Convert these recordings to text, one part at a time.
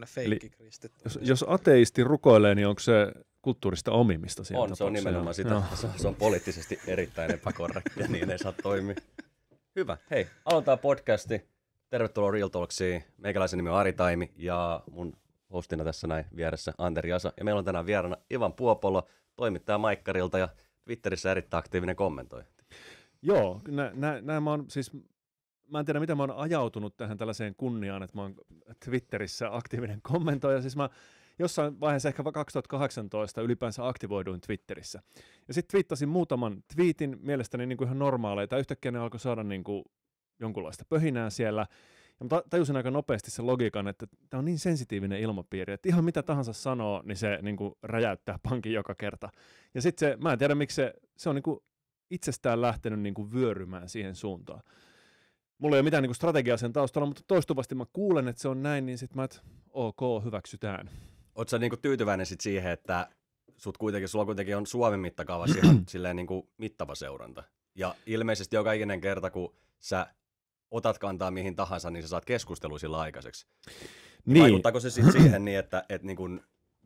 tämmöinen feikki kristitty. Jos, jos ateisti rukoilee, niin onko se kulttuurista omimista siinä On, se on nimenomaan sitä. No. Se, se on poliittisesti erittäin epäkorrektia, niin ei saa toimia. Hyvä. Hei, aloitetaan podcasti. Tervetuloa Real Talksiin. Meikäläisen nimi on Ari Taimi ja mun hostina tässä näin vieressä Anteri Asa. Ja meillä on tänään vieraana Ivan Puopolo, toimittaja Maikkarilta ja Twitterissä erittäin aktiivinen kommentoi. Joo, nä, mä oon siis mä en tiedä, miten mä oon ajautunut tähän tällaiseen kunniaan, että mä oon Twitterissä aktiivinen kommentoija. Siis mä jossain vaiheessa, ehkä 2018, ylipäänsä aktivoiduin Twitterissä. Ja sitten twiittasin muutaman twiitin mielestäni niin kuin ihan normaaleita. Yhtäkkiä ne alkoi saada niin kuin jonkunlaista pöhinää siellä. Ja mä tajusin aika nopeasti sen logiikan, että tämä on niin sensitiivinen ilmapiiri, että ihan mitä tahansa sanoo, niin se niin kuin räjäyttää pankin joka kerta. Ja sitten se, mä en tiedä miksi se, se on niin kuin itsestään lähtenyt niin kuin vyörymään siihen suuntaan mulla ei ole mitään niin strategiaa sen taustalla, mutta toistuvasti mä kuulen, että se on näin, niin sitten mä, että ok, hyväksytään. Oletko sä niin tyytyväinen sit siihen, että sut kuitenkin, sulla kuitenkin on Suomen mittakaavassa ihan silleen niin kuin mittava seuranta. Ja ilmeisesti joka ikinen kerta, kun sä otat kantaa mihin tahansa, niin sä saat keskustelua sillä aikaiseksi. Niin. niin. Vaikuttaako se sitten siihen niin, että et niin tämä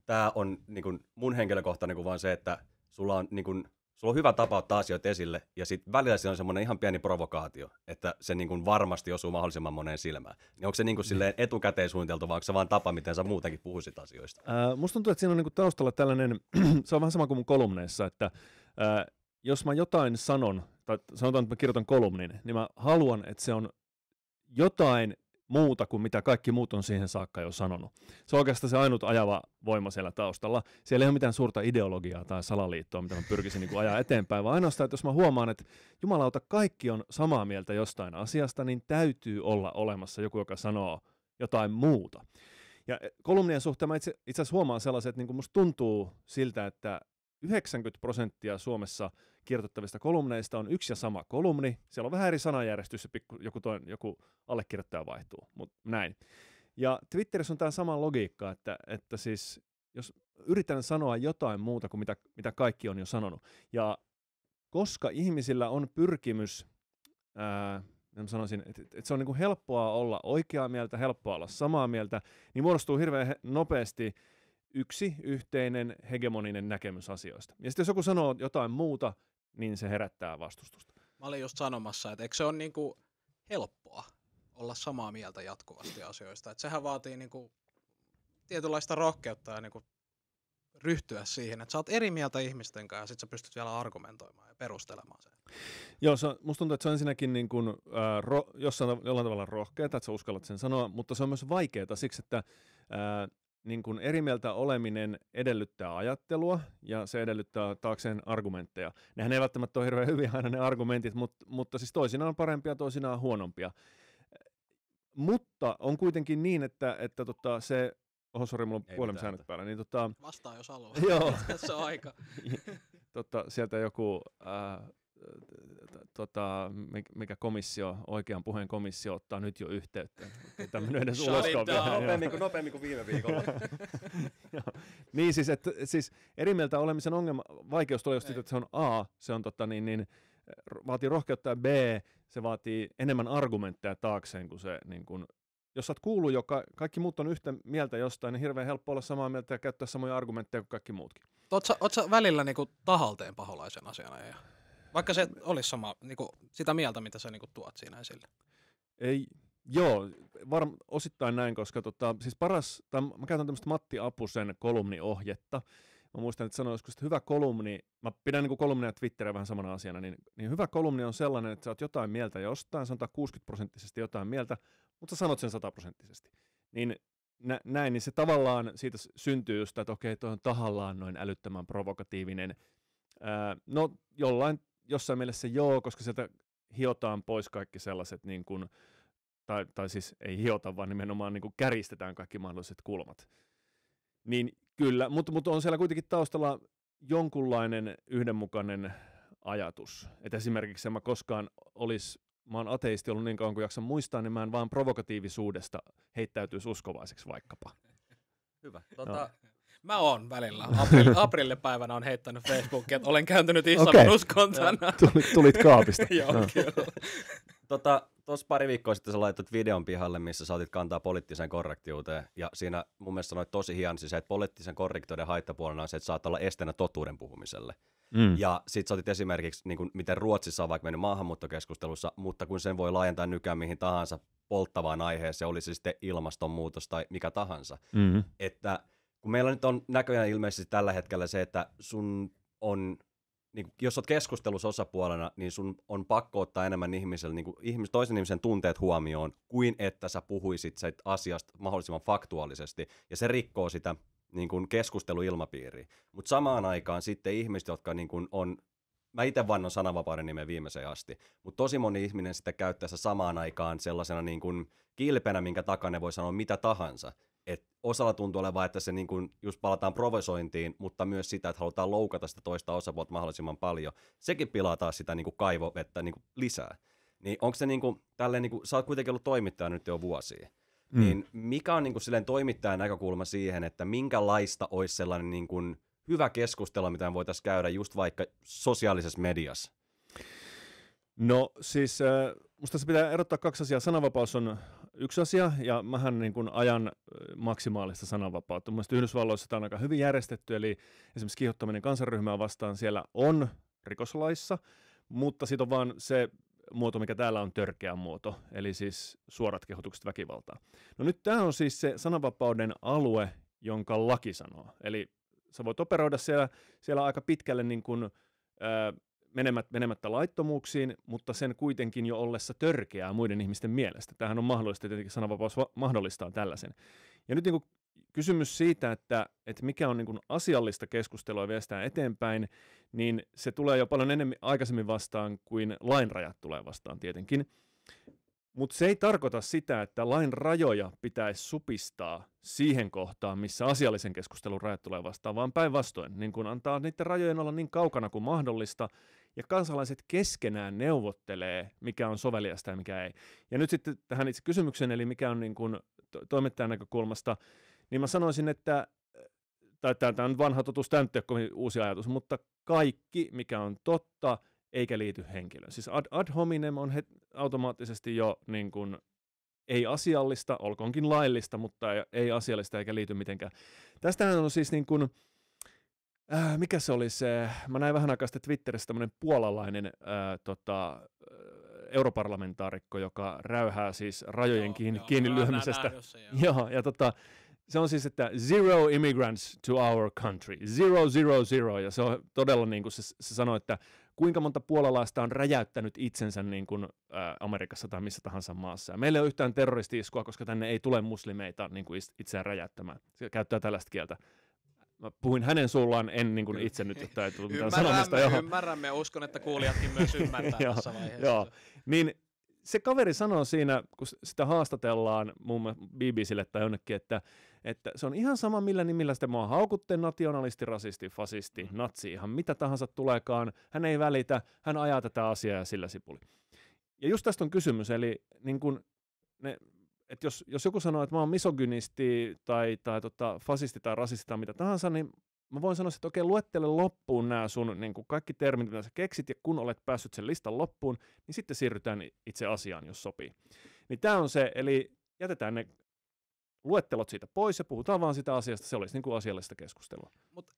tää on niin kun, mun henkilökohtainen kuin vaan se, että sulla on niin kun, sulla on hyvä tapa ottaa asioita esille, ja sitten välillä siinä on semmoinen ihan pieni provokaatio, että se niin kuin varmasti osuu mahdollisimman moneen silmään. Niin onko se niinku niin kuin silleen etukäteen suunniteltu, vai onko se vaan tapa, miten sä muutenkin puhuisit asioista? Ää, musta tuntuu, että siinä on niin kuin taustalla tällainen, se on vähän sama kuin mun kolumneissa, että ää, jos mä jotain sanon, tai sanotaan, että mä kirjoitan kolumnin, niin mä haluan, että se on jotain muuta kuin mitä kaikki muut on siihen saakka jo sanonut. Se on oikeastaan se ainut ajava voima siellä taustalla. Siellä ei ole mitään suurta ideologiaa tai salaliittoa, mitä mä pyrkisin niin kuin ajaa eteenpäin, vaan ainoastaan, että jos mä huomaan, että jumalauta, kaikki on samaa mieltä jostain asiasta, niin täytyy olla olemassa joku, joka sanoo jotain muuta. Ja eh, kolumnien suhteen mä itse, itse asiassa huomaan sellaiset, että niin kuin musta tuntuu siltä, että 90 prosenttia Suomessa – kirjoitettavista kolumneista on yksi ja sama kolumni. Siellä on vähän eri sanajärjestys ja pikku, joku, toinen, joku allekirjoittaja vaihtuu, mutta näin. Ja Twitterissä on tämä sama logiikka, että, että siis jos yritän sanoa jotain muuta kuin mitä, mitä kaikki on jo sanonut. Ja koska ihmisillä on pyrkimys, ää, sanoisin, että, että se on niin kuin helppoa olla oikeaa mieltä, helppoa olla samaa mieltä, niin muodostuu hirveän nopeasti yksi yhteinen hegemoninen näkemys asioista. Ja sitten jos joku sanoo jotain muuta, niin se herättää vastustusta. Mä olin just sanomassa, että eikö se ole niinku helppoa olla samaa mieltä jatkuvasti asioista. Että sehän vaatii niinku tietynlaista rohkeutta ja niinku ryhtyä siihen, että sä oot eri mieltä ihmisten kanssa ja sit sä pystyt vielä argumentoimaan ja perustelemaan sen. Joo, se on, musta tuntuu, että se on ensinnäkin niin kuin, ää, äh, ro, jossain jollain tavalla rohkeaa, että sä uskallat sen sanoa, mutta se on myös vaikeaa siksi, että ää, äh, niin kuin eri mieltä oleminen edellyttää ajattelua ja se edellyttää taakseen argumentteja. Nehän ei välttämättä ole hirveän hyviä aina ne argumentit, mutta, mutta siis toisinaan on parempia, toisinaan huonompia. Mutta on kuitenkin niin, että, että tota, se Oho, sori, mulla on kuolemisäänet päällä. Niin, tota... Vastaa, jos haluaa. Joo. Tässä on aika. tota, sieltä joku äh, tota, mikä komissio, oikean puheen komissio ottaa nyt jo yhteyttä. Tämmöinen edes uloskaan Nopeammin kuin, nopeammin kuin viime viikolla. niin siis, että, siis eri mieltä olemisen ongelma, vaikeus tulee just että se on A, se on totta niin, niin vaatii rohkeutta ja B, se vaatii enemmän argumentteja taakseen kuin se niin kuin jos olet kuullut, joka kaikki muut on yhtä mieltä jostain, niin hirveän helppo olla samaa mieltä ja käyttää samoja argumentteja kuin kaikki muutkin. Oletko välillä niinku tahalteen paholaisen asiana ja vaikka se olisi sama, niin kuin, sitä mieltä, mitä sä niin kuin, tuot siinä esille. Ei, joo, varm- osittain näin, koska tota, siis paras, tämän, mä käytän tämmöistä Matti Apusen kolumniohjetta. Mä muistan, että sanoin joskus, että hyvä kolumni, mä pidän niin kolumnia Twitteriä vähän samana asiana, niin, niin hyvä kolumni on sellainen, että sä oot jotain mieltä jostain, sanotaan 60 prosenttisesti jotain mieltä, mutta sä sanot sen 100 prosenttisesti. Niin nä, näin, niin se tavallaan siitä syntyy just, että okei, toi on tahallaan noin älyttömän provokatiivinen. Ää, no jollain jossain mielessä joo, koska sieltä hiotaan pois kaikki sellaiset, niin kuin, tai, tai siis ei hiota, vaan nimenomaan niin kuin käristetään kaikki mahdolliset kulmat. Niin kyllä, mutta mut on siellä kuitenkin taustalla jonkunlainen yhdenmukainen ajatus. Että esimerkiksi en mä koskaan olisi, mä oon ateisti ollut niin kauan kuin jaksan muistaa, niin mä en vaan provokatiivisuudesta heittäytyisi uskovaiseksi vaikkapa. Hyvä. Tota, no. Mä oon välillä. April, aprille päivänä on heittänyt Facebookia, että olen kääntynyt islamin okay. uskontana. Tulit, tulit kaapista. Joo, no. kyllä. Tota, tuossa pari viikkoa sitten sä laitoit videon pihalle, missä saatit kantaa poliittiseen korrektiuteen. Ja siinä mun mielestä sanoit tosi hieno, siis, että poliittisen korrektiuden haittapuolena on se, että saattaa olla estenä totuuden puhumiselle. Mm. Ja sit sä otit esimerkiksi, niin kuin, miten Ruotsissa on vaikka mennyt maahanmuuttokeskustelussa, mutta kun sen voi laajentaa nykään mihin tahansa polttavaan aiheeseen, oli se sitten ilmastonmuutos tai mikä tahansa. Mm. Että kun meillä nyt on näköjään ilmeisesti tällä hetkellä se, että sun on, niin kuin, jos olet keskustelussa osapuolena, niin sun on pakko ottaa enemmän ihmiselle, niin kuin, ihmis, toisen ihmisen tunteet huomioon, kuin että sä puhuisit siitä asiasta mahdollisimman faktuaalisesti, ja se rikkoo sitä niin kuin keskusteluilmapiiriä. Mutta samaan aikaan sitten ihmiset, jotka niin kuin on mä itse vannon sananvapauden nimen viimeiseen asti, mutta tosi moni ihminen sitä käyttäessä samaan aikaan sellaisena niin kuin kilpenä, minkä takana voi sanoa mitä tahansa, että osalla tuntuu olevan, että se niin kuin just palataan provosointiin, mutta myös sitä, että halutaan loukata sitä toista osapuolta mahdollisimman paljon. Sekin pilaa taas sitä niin kuin kaivovettä niin kuin lisää. Niin onko se niin kuin, tälleen, niin kuin, sä oot kuitenkin ollut toimittaja nyt jo vuosia, mm. niin mikä on niin kuin, silleen toimittajan näkökulma siihen, että minkälaista olisi sellainen niin kuin, hyvä keskustelu, mitä voitaisiin käydä just vaikka sosiaalisessa mediassa? No siis äh, musta se pitää erottaa kaksi asiaa. Sananvapaus on yksi asia, ja mähän niin kuin ajan maksimaalista sananvapautta. Mielestäni Yhdysvalloissa tämä on aika hyvin järjestetty, eli esimerkiksi kiihottaminen kansanryhmää vastaan siellä on rikoslaissa, mutta sitten on vaan se muoto, mikä täällä on törkeä muoto, eli siis suorat kehotukset väkivaltaa. No nyt tämä on siis se sananvapauden alue, jonka laki sanoo. Eli sä voit operoida siellä, siellä aika pitkälle niin kuin, äh, menemät, menemättä laittomuuksiin, mutta sen kuitenkin jo ollessa törkeää muiden ihmisten mielestä. Tähän on mahdollista, tietenkin sananvapaus mahdollistaa tällaisen. Ja nyt niin kuin kysymys siitä, että, että mikä on niin kuin asiallista keskustelua viestää eteenpäin, niin se tulee jo paljon enemmän aikaisemmin vastaan kuin lain rajat tulee vastaan tietenkin. Mutta se ei tarkoita sitä, että lain rajoja pitäisi supistaa siihen kohtaan, missä asiallisen keskustelun rajat tulee vastaan, vaan päinvastoin, niin kun antaa niiden rajojen olla niin kaukana kuin mahdollista, ja kansalaiset keskenään neuvottelee, mikä on soveliasta ja mikä ei. Ja nyt sitten tähän itse kysymykseen, eli mikä on niin kuin to- toimittajan näkökulmasta, niin mä sanoisin, että tai tämä on vanha totuus, tämä nyt ei ole uusi ajatus, mutta kaikki, mikä on totta, eikä liity henkilöön. Siis ad, ad hominem on het, automaattisesti jo niin kuin, ei asiallista, olkoonkin laillista, mutta ei, ei asiallista eikä liity mitenkään. Tästähän on siis niin kuin, äh, mikä se oli se, mä näin vähän aikaa sitten Twitterissä tämmöinen puolalainen äh, tota, äh, europarlamentaarikko, joka räyhää siis rajojen joo, kiinni, joo, kiinni joo, lyömisestä. Joo. joo, ja tota, se on siis, että zero immigrants to our country, zero, zero, zero, ja se on todella niin kuin se, se sanoi, että kuinka monta puolalaista on räjäyttänyt itsensä niin kuin, ä, äh, Amerikassa tai missä tahansa maassa. Ja meillä ei ole yhtään terroristi koska tänne ei tule muslimeita niin kuin itseään räjäyttämään. Se käyttää tällaista kieltä. Mä puhuin hänen suullaan, en niin kuin itse nyt, että ei tullut mitään sanomista. Johon. Ymmärrämme, uskon, että kuulijatkin myös ymmärtää tässä vaiheessa. Joo. Niin se kaveri sanoo siinä, kun sitä haastatellaan muun muassa BBClle tai jonnekin, että, että se on ihan sama millä nimillä sitä mua haukutte, nationalisti, rasisti, fasisti, mm. natsi, ihan mitä tahansa tuleekaan. Hän ei välitä, hän ajaa tätä asiaa ja sillä sipuli. Ja just tästä on kysymys, eli niin kun ne että jos, jos joku sanoo, että mä oon misogynisti tai, tai tota, fasisti tai rasisti tai mitä tahansa, niin mä voin sanoa, että okei, luettele loppuun nämä sun niin kuin kaikki termit, mitä sä keksit, ja kun olet päässyt sen listan loppuun, niin sitten siirrytään itse asiaan, jos sopii. Niin tämä on se, eli jätetään ne luettelot siitä pois ja puhutaan vaan sitä asiasta, se olisi niin kuin asiallista keskustelua. Mut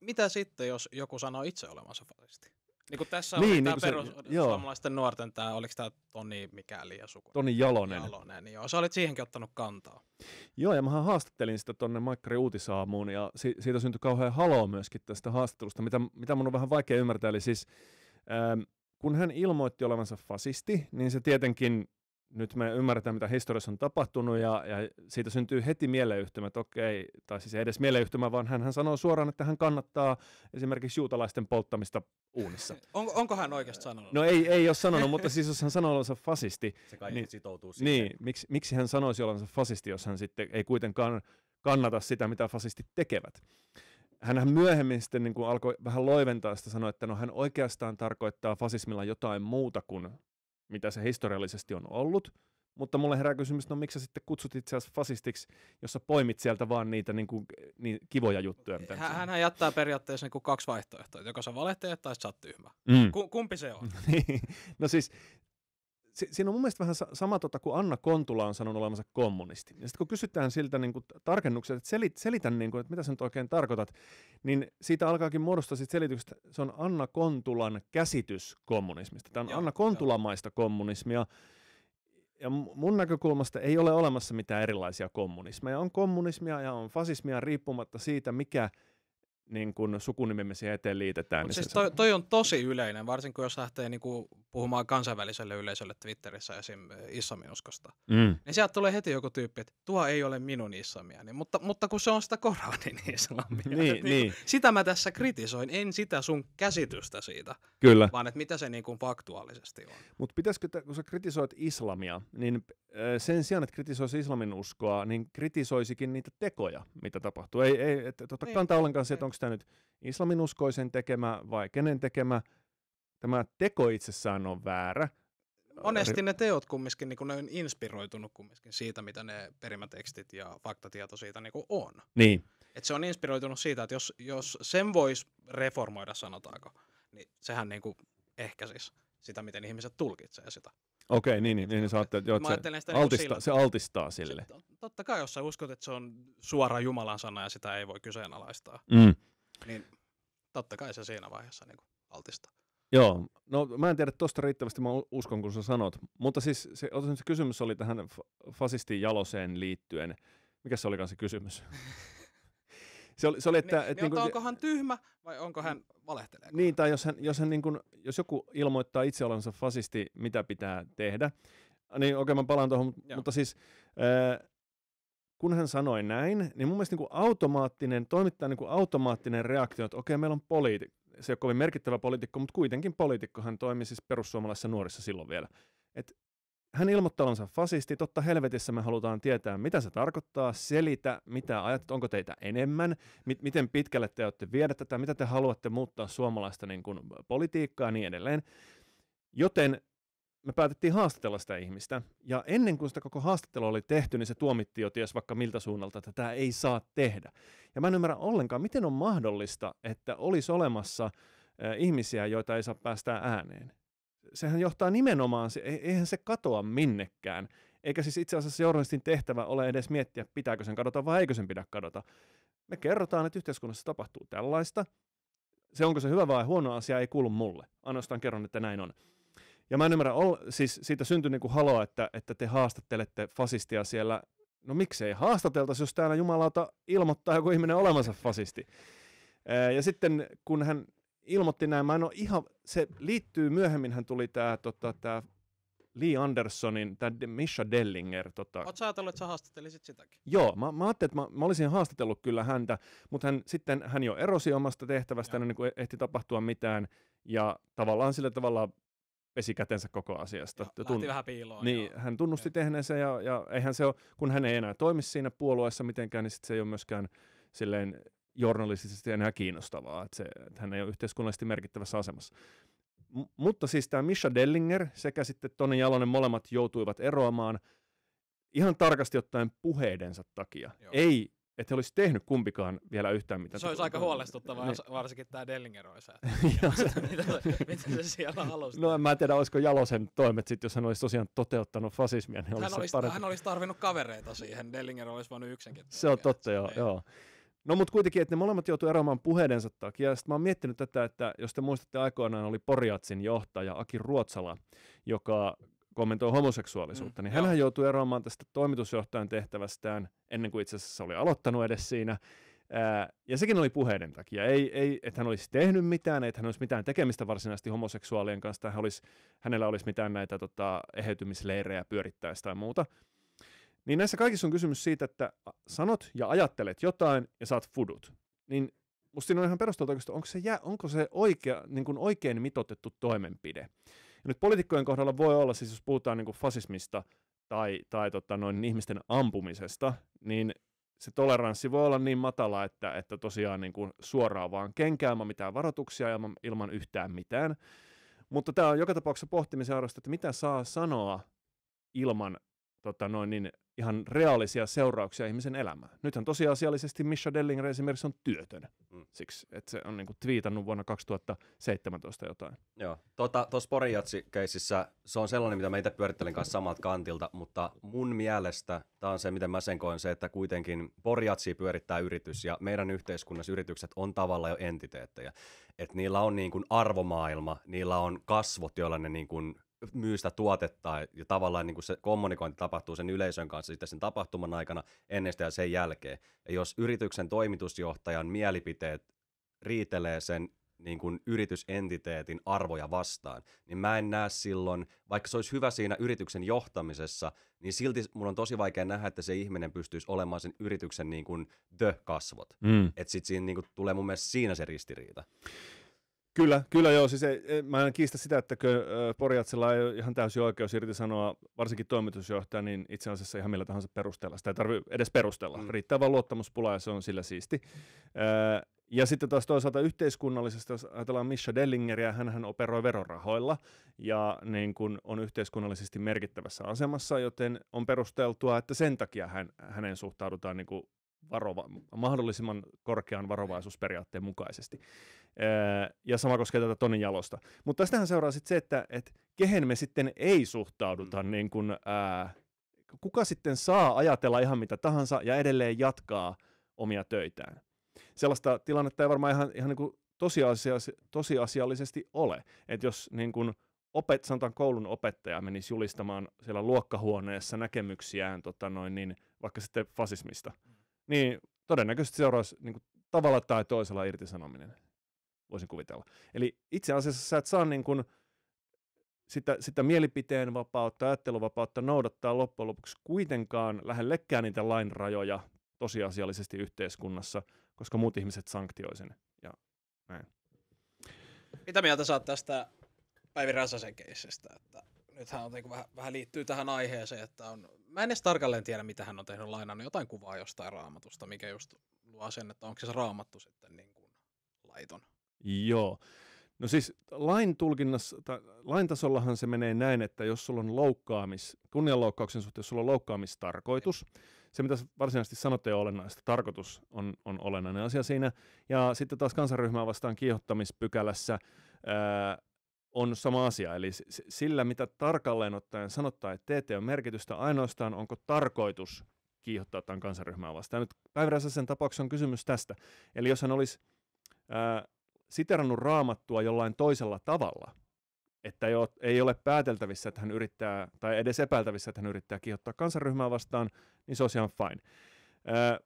mitä sitten, jos joku sanoo itse olevansa fasisti? Niinku niin kuin tässä niin, oli niin, tämä perussuomalaisten nuorten, tämä, oliko tämä Toni mikäli ja suku? Toni Jalonen. Jalonen, niin joo. Sä olit siihenkin ottanut kantaa. Joo, ja mä haastattelin sitä tuonne Maikkari Uutisaamuun, ja si- siitä syntyi kauhean haloo myöskin tästä haastattelusta, mitä, mitä mun on vähän vaikea ymmärtää. Eli siis, ähm, kun hän ilmoitti olevansa fasisti, niin se tietenkin nyt me ymmärretään, mitä historiassa on tapahtunut, ja, ja siitä syntyy heti mieleyhtymä, että okei, tai siis ei edes mieleyhtymä, vaan hän hän sanoo suoraan, että hän kannattaa esimerkiksi juutalaisten polttamista uunissa. On, onko hän oikeasti sanonut? No ei, ei ole sanonut, mutta siis jos hän sanoo olevansa fasisti. Se kai niin, sitoutuu siihen. Niin, miksi, miksi hän sanoisi olevansa fasisti, jos hän sitten ei kuitenkaan kannata sitä, mitä fasistit tekevät? hänhän myöhemmin sitten niin kuin alkoi vähän loiventaa sitä, sanoa, että no hän oikeastaan tarkoittaa fasismilla jotain muuta kuin mitä se historiallisesti on ollut, mutta mulle herää kysymys, no miksi sä sitten kutsut itse asiassa fasistiksi, jos sä poimit sieltä vaan niitä niin kuin, niin kivoja juttuja? Mitä Hän, hän jättää periaatteessa niin kuin kaksi vaihtoehtoa, joko sä valehtelet tai sä oot tyhmä. Mm. kumpi se on? Niin. no siis si, siinä on mun mielestä vähän sama tota, kuin Anna Kontula on sanonut olemassa kommunisti. Ja sitten kun kysytään siltä niin tarkennuksia, tarkennukset, että sel- selitän, niin kuin, että mitä sä nyt oikein tarkoitat, niin siitä alkaakin muodostaa sit että se on Anna Kontulan käsitys kommunismista. Tämä on joo, Anna Kontulamaista joo. kommunismia. Ja mun näkökulmasta ei ole olemassa mitään erilaisia kommunismeja. On kommunismia ja on fasismia riippumatta siitä, mikä niin kun sukunimemme siihen eteen liitetään. Mut niin siis toi, toi on tosi yleinen, varsinkin jos lähtee niin kuin puhumaan kansainväliselle yleisölle Twitterissä esim. islaminuskosta, mm. niin sieltä tulee heti joku tyyppi, että tuo ei ole minun islamiani, niin, mutta, mutta kun se on sitä Koranin islamia. niin, niin, niin. Sitä mä tässä kritisoin, en sitä sun käsitystä siitä, Kyllä. vaan että mitä se niin kuin faktuaalisesti on. Mutta pitäisikö, kun sä kritisoit islamia, niin äh, sen sijaan, että kritisoisi islamin uskoa, niin kritisoisikin niitä tekoja, mitä tapahtuu. Ei, ei et, totta niin, kantaa ollenkaan se, että onko tämä nyt islamin uskoisen tekemä vai kenen tekemä, tämä teko itsessään on väärä. Monesti ne teot kumminkin, niin kun ne on inspiroitunut kumminkin siitä, mitä ne perimätekstit ja faktatieto siitä niin on. Niin. Et se on inspiroitunut siitä, että jos, jos sen voisi reformoida, sanotaanko, niin sehän niin ehkä siis sitä, miten ihmiset tulkitsevat sitä. Okei, niin, niin, niin, niin sä joo, se, altista, se altistaa sille. Se, totta kai, jos sä uskot, että se on suora Jumalan sana ja sitä ei voi kyseenalaistaa, mm. niin totta kai se siinä vaiheessa niin altistaa. Joo, no mä en tiedä tuosta riittävästi, mä uskon kun sä sanot, mutta siis se, se kysymys oli tähän fasistin jaloseen liittyen. Mikä se olikaan se kysymys? se oli, se oli että, niin, että, niin, niin onko hän tyhmä vai onko hän valehtelee? Niin, tai jos, hän, jos, hän niin kuin, jos joku ilmoittaa itse olevansa fasisti, mitä pitää tehdä, niin okei, okay, mä palaan tuohon, Joo. mutta siis äh, kun hän sanoi näin, niin mun mielestä niin kuin automaattinen, toimittaa niin kuin automaattinen reaktio, että okei, okay, meillä on poliitikko se ei ole kovin merkittävä poliitikko, mutta kuitenkin poliitikko. Hän toimi siis perussuomalaisessa nuorissa silloin vielä. Et hän ilmoittaa olevansa fasisti. Totta helvetissä me halutaan tietää, mitä se tarkoittaa. Selitä, mitä ajat onko teitä enemmän, mi- miten pitkälle te olette viedä tätä, mitä te haluatte muuttaa suomalaista niin kuin, politiikkaa ja niin edelleen. Joten me päätettiin haastatella sitä ihmistä. Ja ennen kuin sitä koko haastattelua oli tehty, niin se tuomitti jo ties vaikka miltä suunnalta, että tämä ei saa tehdä. Ja mä en ymmärrä ollenkaan, miten on mahdollista, että olisi olemassa eh, ihmisiä, joita ei saa päästää ääneen. Sehän johtaa nimenomaan, e-, eihän se katoa minnekään. Eikä siis itse asiassa journalistin tehtävä ole edes miettiä, pitääkö sen kadota vai eikö sen pidä kadota. Me kerrotaan, että yhteiskunnassa tapahtuu tällaista. Se onko se hyvä vai huono asia ei kuulu mulle. Ainoastaan kerron, että näin on. Ja mä en ymmärrä, ol, siis siitä syntyi niin kuin haloa, että, että te haastattelette fasistia siellä. No miksei haastateltaisi, jos täällä jumalauta ilmoittaa joku ihminen olemansa fasisti. Ja sitten kun hän ilmoitti näin, mä en ole ihan, se liittyy, myöhemmin hän tuli tämä tota, tää Lee Andersonin, tämä Misha Dellinger. Tota... Oletko ajatellut, että sä haastattelisit sitäkin? Joo, mä, mä ajattelin, että mä, mä olisin haastatellut kyllä häntä, mutta hän, sitten hän jo erosi omasta tehtävästään, niin kuin ehti tapahtua mitään, ja tavallaan sillä tavalla pesi kätensä koko asiasta. Ja, Tun- lähti vähän piiloon. Niin, joo. hän tunnusti tehneensä ja, ja eihän se ole, kun hän ei enää toimi siinä puolueessa mitenkään, niin sit se ei ole myöskään silleen journalistisesti enää kiinnostavaa, että, se, että hän ei ole yhteiskunnallisesti merkittävässä asemassa. M- mutta siis tämä Misha Dellinger sekä sitten Toni Jalonen molemmat joutuivat eroamaan ihan tarkasti ottaen puheidensa takia. Joo. Ei että he olisi tehnyt kumpikaan vielä yhtään mitään. Se olisi aika huolestuttavaa, niin. varsinkin tämä Dellinger olisi. mitä, mitä se siellä No en mä tiedä, olisiko Jalosen toimet sitten, jos hän olisi tosiaan toteuttanut fasismia. Niin hän, olisi, parempi. hän olisi tarvinnut kavereita siihen, Dellinger olisi voinut yksinkin. Se on totta, joo. Niin. joo. No mutta kuitenkin, että ne molemmat joutuivat eroamaan puheidensa takia. Sitten mä oon miettinyt tätä, että jos te muistatte aikoinaan oli Porjatsin johtaja Aki Ruotsala, joka kommentoi homoseksuaalisuutta, mm. niin hänhän joutui eroamaan tästä toimitusjohtajan tehtävästään ennen kuin itse asiassa oli aloittanut edes siinä. Ää, ja sekin oli puheiden takia. Ei, ei, että hän olisi tehnyt mitään, että hän olisi mitään tekemistä varsinaisesti homoseksuaalien kanssa, hän olisi, hänellä olisi mitään näitä tota, eheytymisleirejä pyörittäisi tai muuta. Niin näissä kaikissa on kysymys siitä, että sanot ja ajattelet jotain ja saat fudut. Niin musta siinä on ihan perusteltu, onko se, jä, onko se oikea, niin kuin oikein mitotettu toimenpide. Ja nyt poliitikkojen kohdalla voi olla, siis jos puhutaan niin kuin fasismista tai, tai tota, noin ihmisten ampumisesta, niin se toleranssi voi olla niin matala, että, että tosiaan niin kuin suoraan vaan kenkään, mitään varoituksia ilman, ilman yhtään mitään. Mutta tämä on joka tapauksessa pohtimisen arvosta, että mitä saa sanoa ilman tota noin, niin ihan reaalisia seurauksia ihmisen elämään. Nythän tosiasiallisesti Misha Dellinger esimerkiksi on työtön, mm. siksi että se on niinku twiitannut vuonna 2017 jotain. Joo, tuossa tota, porijatsi keississä, se on sellainen, mitä mä itse pyörittelen kanssa samalta kantilta, mutta mun mielestä tämä on se, miten mä sen koen, se, että kuitenkin Porijatsi pyörittää yritys ja meidän yhteiskunnassa yritykset on tavallaan jo entiteettejä. Et niillä on niinku arvomaailma, niillä on kasvot, joilla ne niinku myy sitä tuotetta ja tavallaan niin kuin se kommunikointi tapahtuu sen yleisön kanssa sitten sen tapahtuman aikana ennen sitä ja sen jälkeen. Ja jos yrityksen toimitusjohtajan mielipiteet riitelee sen niin kuin yritysentiteetin arvoja vastaan, niin mä en näe silloin, vaikka se olisi hyvä siinä yrityksen johtamisessa, niin silti mun on tosi vaikea nähdä, että se ihminen pystyisi olemaan sen yrityksen niin kuin the-kasvot. Mm. Että sitten siinä niin kuin tulee mun mielestä siinä se ristiriita. Kyllä, kyllä joo. Siis ei, mä en kiistä sitä, että Porjatsella ei ole ihan täysin oikeus irti sanoa, varsinkin toimitusjohtaja, niin itse asiassa ihan millä tahansa perusteella. Sitä ei tarvitse edes perustella. Mm. Riittää vaan luottamuspula ja se on sillä siisti. ja sitten taas toisaalta yhteiskunnallisesti, jos ajatellaan Misha Dellingeriä, hän operoi verorahoilla ja niin kun on yhteiskunnallisesti merkittävässä asemassa, joten on perusteltua, että sen takia hän, hänen suhtaudutaan niin kuin varova, mahdollisimman korkean varovaisuusperiaatteen mukaisesti. Öö, ja sama koskee tätä tonin jalosta. Mutta tästähän seuraa sitten se, että et kehen me sitten ei suhtauduta mm. niin kun ää, kuka sitten saa ajatella ihan mitä tahansa ja edelleen jatkaa omia töitään. Sellaista tilannetta ei varmaan ihan, ihan niin kuin tosiasiallis- tosiasiallisesti ole. Että jos niin kun opet, sanotaan koulun opettaja menisi julistamaan siellä luokkahuoneessa näkemyksiään tota noin, niin, vaikka sitten fasismista, mm niin todennäköisesti seuraus niin kuin, tavalla tai toisella irtisanominen, voisin kuvitella. Eli itse asiassa sä et saa niin kuin, sitä, sitä mielipiteen vapautta, ajatteluvapautta noudattaa loppujen lopuksi kuitenkaan lähellekään niitä lain rajoja tosiasiallisesti yhteiskunnassa, koska muut ihmiset sanktioi sen ja näin. Mitä mieltä saat tästä Päivi Räsäsen keisestä, että nythän on niinku vähän, vähän liittyy tähän aiheeseen, että on, mä en edes tarkalleen tiedä, mitä hän on tehnyt lainannut jotain kuvaa jostain raamatusta, mikä just luo sen, että onko se raamattu sitten niinku laiton. Joo. No siis lain, tulkinnassa, lain tasollahan se menee näin, että jos sulla on loukkaamis, kunnianloukkauksen suhteen, jos sulla on loukkaamistarkoitus, se mitä varsinaisesti sanotte on olennaista, tarkoitus on, on olennainen asia siinä. Ja sitten taas kansanryhmää vastaan kiihottamispykälässä ää, on sama asia. Eli sillä, mitä tarkalleen ottaen sanottaa, että TT on merkitystä ainoastaan, onko tarkoitus kiihottaa tämän kansanryhmää vastaan. Nyt sen tapauksessa on kysymys tästä. Eli jos hän olisi ää, siterannut raamattua jollain toisella tavalla, että ei ole, ei ole pääteltävissä, että hän yrittää, tai edes epäiltävissä, että hän yrittää kiihottaa kansanryhmää vastaan, niin se olisi ihan fine. Ää,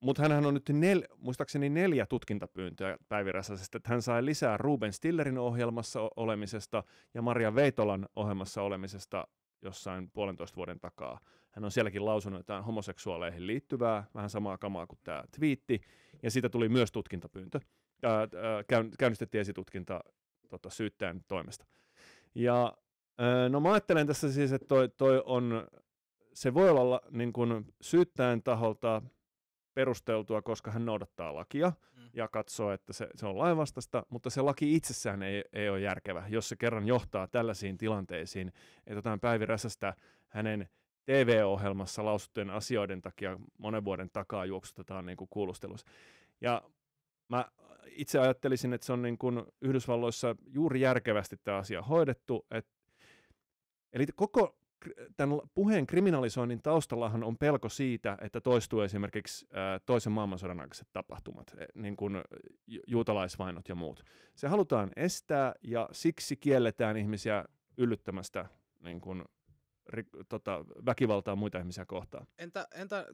mutta hän on nyt nel, muistaakseni neljä tutkintapyyntöä päivirässä. että hän sai lisää Ruben Stillerin ohjelmassa olemisesta ja Maria Veitolan ohjelmassa olemisesta jossain puolentoista vuoden takaa. Hän on sielläkin lausunut jotain homoseksuaaleihin liittyvää, vähän samaa kamaa kuin tämä twiitti, ja siitä tuli myös tutkintapyyntö. Ää, ää, käyn, käynnistettiin esitutkinta tota, syyttäjän toimesta. Ja ää, no mä ajattelen tässä siis, että toi, toi on, se voi olla niin kun syyttäjän taholta perusteltua, koska hän noudattaa lakia mm. ja katsoo, että se, se on lainvastasta, mutta se laki itsessään ei, ei ole järkevä, jos se kerran johtaa tällaisiin tilanteisiin, että jotain Päivi Räsästä hänen TV-ohjelmassa lausuttujen asioiden takia monen vuoden takaa juoksutetaan niin kuin kuulustelussa. Ja mä itse ajattelisin, että se on niin kuin Yhdysvalloissa juuri järkevästi tämä asia hoidettu, että Eli koko tämän puheen kriminalisoinnin taustallahan on pelko siitä, että toistuu esimerkiksi toisen maailmansodan aikaiset tapahtumat, e, niin kuin juutalaisvainot ja muut. Se halutaan estää ja siksi kielletään ihmisiä yllyttämästä niin kuin, ri, tota, väkivaltaa muita ihmisiä kohtaan. Entä, entä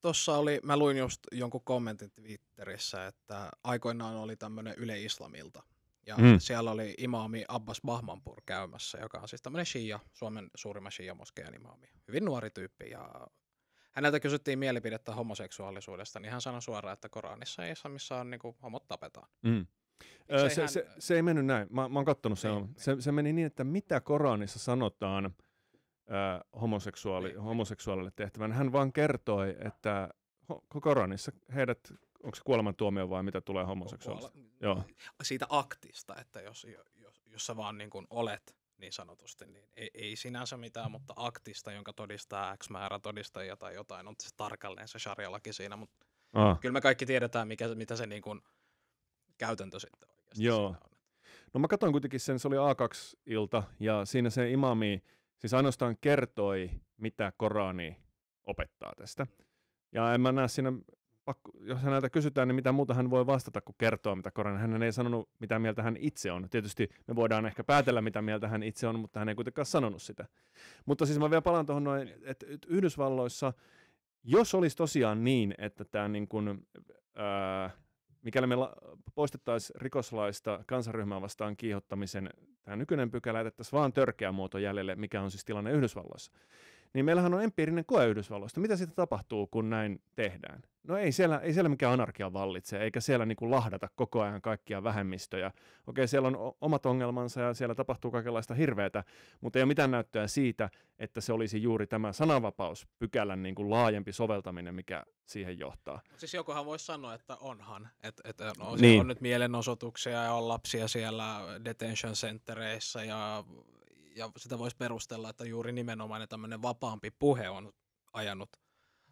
tuossa oli, mä luin just jonkun kommentin Twitterissä, että aikoinaan oli tämmöinen Yle Islamilta ja mm. siellä oli imaami Abbas Bahmanpur käymässä, joka on siis tämmöinen shia, Suomen suurimman shia-moskeijan imaami. Hyvin nuori tyyppi ja häneltä kysyttiin mielipidettä homoseksuaalisuudesta, niin hän sanoi suoraan, että Koranissa ei saa, missä on niin kuin, homot tapetaan. Mm. Se, siis se, hän... se, se ei mennyt näin. Mä, mä oon kattonut sen. Niin, niin. se, se meni niin, että mitä Koranissa sanotaan äh, homoseksuaali, niin, niin. homoseksuaalille tehtävän. Hän vaan kertoi, että Koranissa heidät onko se kuolemantuomio vai mitä tulee homoseksuaalista? Kuole- Joo. Siitä aktista, että jos, jos, jos sä vaan niin kuin olet niin sanotusti, niin ei, ei sinänsä mitään, mutta aktista, jonka todistaa X määrä todistajia tai jotain, on se tarkalleen se sharia-laki siinä, mutta ah. kyllä me kaikki tiedetään, mikä, mitä se niin kuin käytäntö sitten oikeasti Joo. on. No mä katsoin kuitenkin sen, se oli A2-ilta, ja siinä se imami siis ainoastaan kertoi, mitä Korani opettaa tästä. Ja en mä näe siinä pakko, jos häneltä kysytään, niin mitä muuta hän voi vastata, kun kertoa, mitä korona. Hän ei sanonut, mitä mieltä hän itse on. Tietysti me voidaan ehkä päätellä, mitä mieltä hän itse on, mutta hän ei kuitenkaan sanonut sitä. Mutta siis mä vielä palaan tuohon noin, että Yhdysvalloissa, jos olisi tosiaan niin, että tämä niin kuin, ää, mikäli me la- poistettaisiin rikoslaista kansanryhmää vastaan kiihottamisen tämä nykyinen pykälä, jätettäisiin vaan törkeä muoto jäljelle, mikä on siis tilanne Yhdysvalloissa, niin meillähän on empiirinen koe Yhdysvalloista. Mitä sitten tapahtuu, kun näin tehdään? No ei siellä, ei siellä mikään anarkia vallitse, eikä siellä niin kuin lahdata koko ajan kaikkia vähemmistöjä. Okei, siellä on omat ongelmansa ja siellä tapahtuu kaikenlaista hirveätä, mutta ei ole mitään näyttöä siitä, että se olisi juuri tämä sananvapauspykälän niin kuin laajempi soveltaminen, mikä siihen johtaa. Siis jokuhan voisi sanoa, että onhan. Että et, no, niin. on nyt mielenosoituksia ja on lapsia siellä detention centereissä ja ja sitä voisi perustella, että juuri nimenomaan tämmöinen vapaampi puhe on ajanut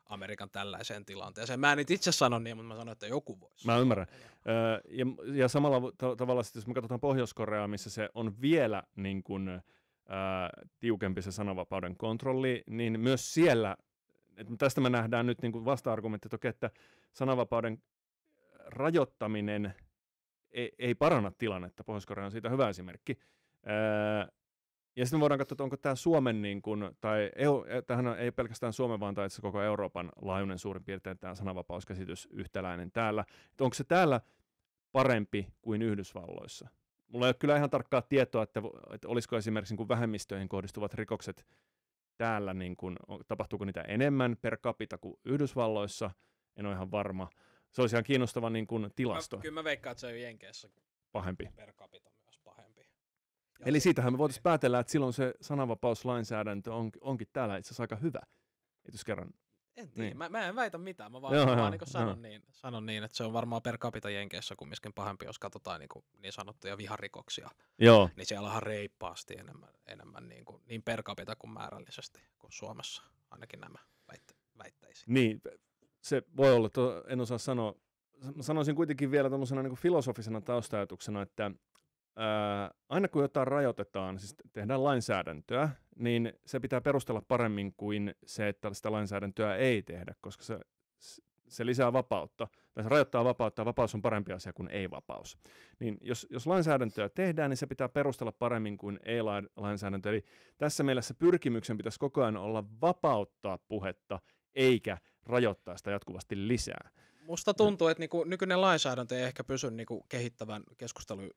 Amerikan tällaiseen tilanteeseen. Mä en nyt itse sano niin, mutta mä sanon, että joku voisi. Mä ymmärrän. Ja, ja, ja samalla ta- tavalla sitten, jos me katsotaan Pohjois-Koreaa, missä se on vielä niin kuin, ä, tiukempi se sananvapauden kontrolli, niin myös siellä, et tästä me nähdään nyt niin kuin vasta-argumentti toki, että sananvapauden rajoittaminen ei, ei paranna tilannetta. Pohjois-Korea on siitä hyvä esimerkki. Öö, ja sitten voidaan katsoa, että onko tämä Suomen, niin kuin tai EU, e, tämähän ei pelkästään Suomen, vaan tai koko Euroopan laajuinen suurin piirtein tämä sananvapauskäsitys yhtäläinen täällä. Että onko se täällä parempi kuin Yhdysvalloissa? Mulla ei ole kyllä ihan tarkkaa tietoa, että, että olisiko esimerkiksi niin vähemmistöihin kohdistuvat rikokset täällä, niin kuin tapahtuuko niitä enemmän per capita kuin Yhdysvalloissa, en ole ihan varma. Se olisi ihan kiinnostava niin kuin tilasto. Mä, kyllä mä veikkaan, että se on Jenkeissä pahempi. Per capita. Eli siitähän me voitaisiin päätellä, että silloin se sananvapauslainsäädäntö on, onkin täällä itse asiassa aika hyvä, Et jos kerran en tiedä, niin. mä, mä en väitä mitään, mä vaan, joo, vaan vaan niin sanon, niin, sanon niin, että se on varmaan per capita Jenkeissä kumminkin pahempi, jos katsotaan niin, kuin niin sanottuja viharikoksia. Joo. Niin siellä on reippaasti enemmän, enemmän niin, kuin, niin per capita kuin määrällisesti kuin Suomessa, ainakin nämä väitte, väittäisin. Niin, se voi olla, to, en osaa sanoa. Mä sanoisin kuitenkin vielä tämmöisenä niin filosofisena taustajatuksena, että ää, aina kun jotain rajoitetaan, siis tehdään lainsäädäntöä, niin se pitää perustella paremmin kuin se, että sitä lainsäädäntöä ei tehdä, koska se, se lisää vapautta, tai se rajoittaa vapautta, ja vapaus on parempi asia kuin ei-vapaus. Niin jos, jos lainsäädäntöä tehdään, niin se pitää perustella paremmin kuin ei-lainsäädäntö. Eli tässä mielessä pyrkimyksen pitäisi koko ajan olla vapauttaa puhetta, eikä rajoittaa sitä jatkuvasti lisää. Musta tuntuu, että niinku nykyinen lainsäädäntö ei ehkä pysy niinku kehittävän keskustelun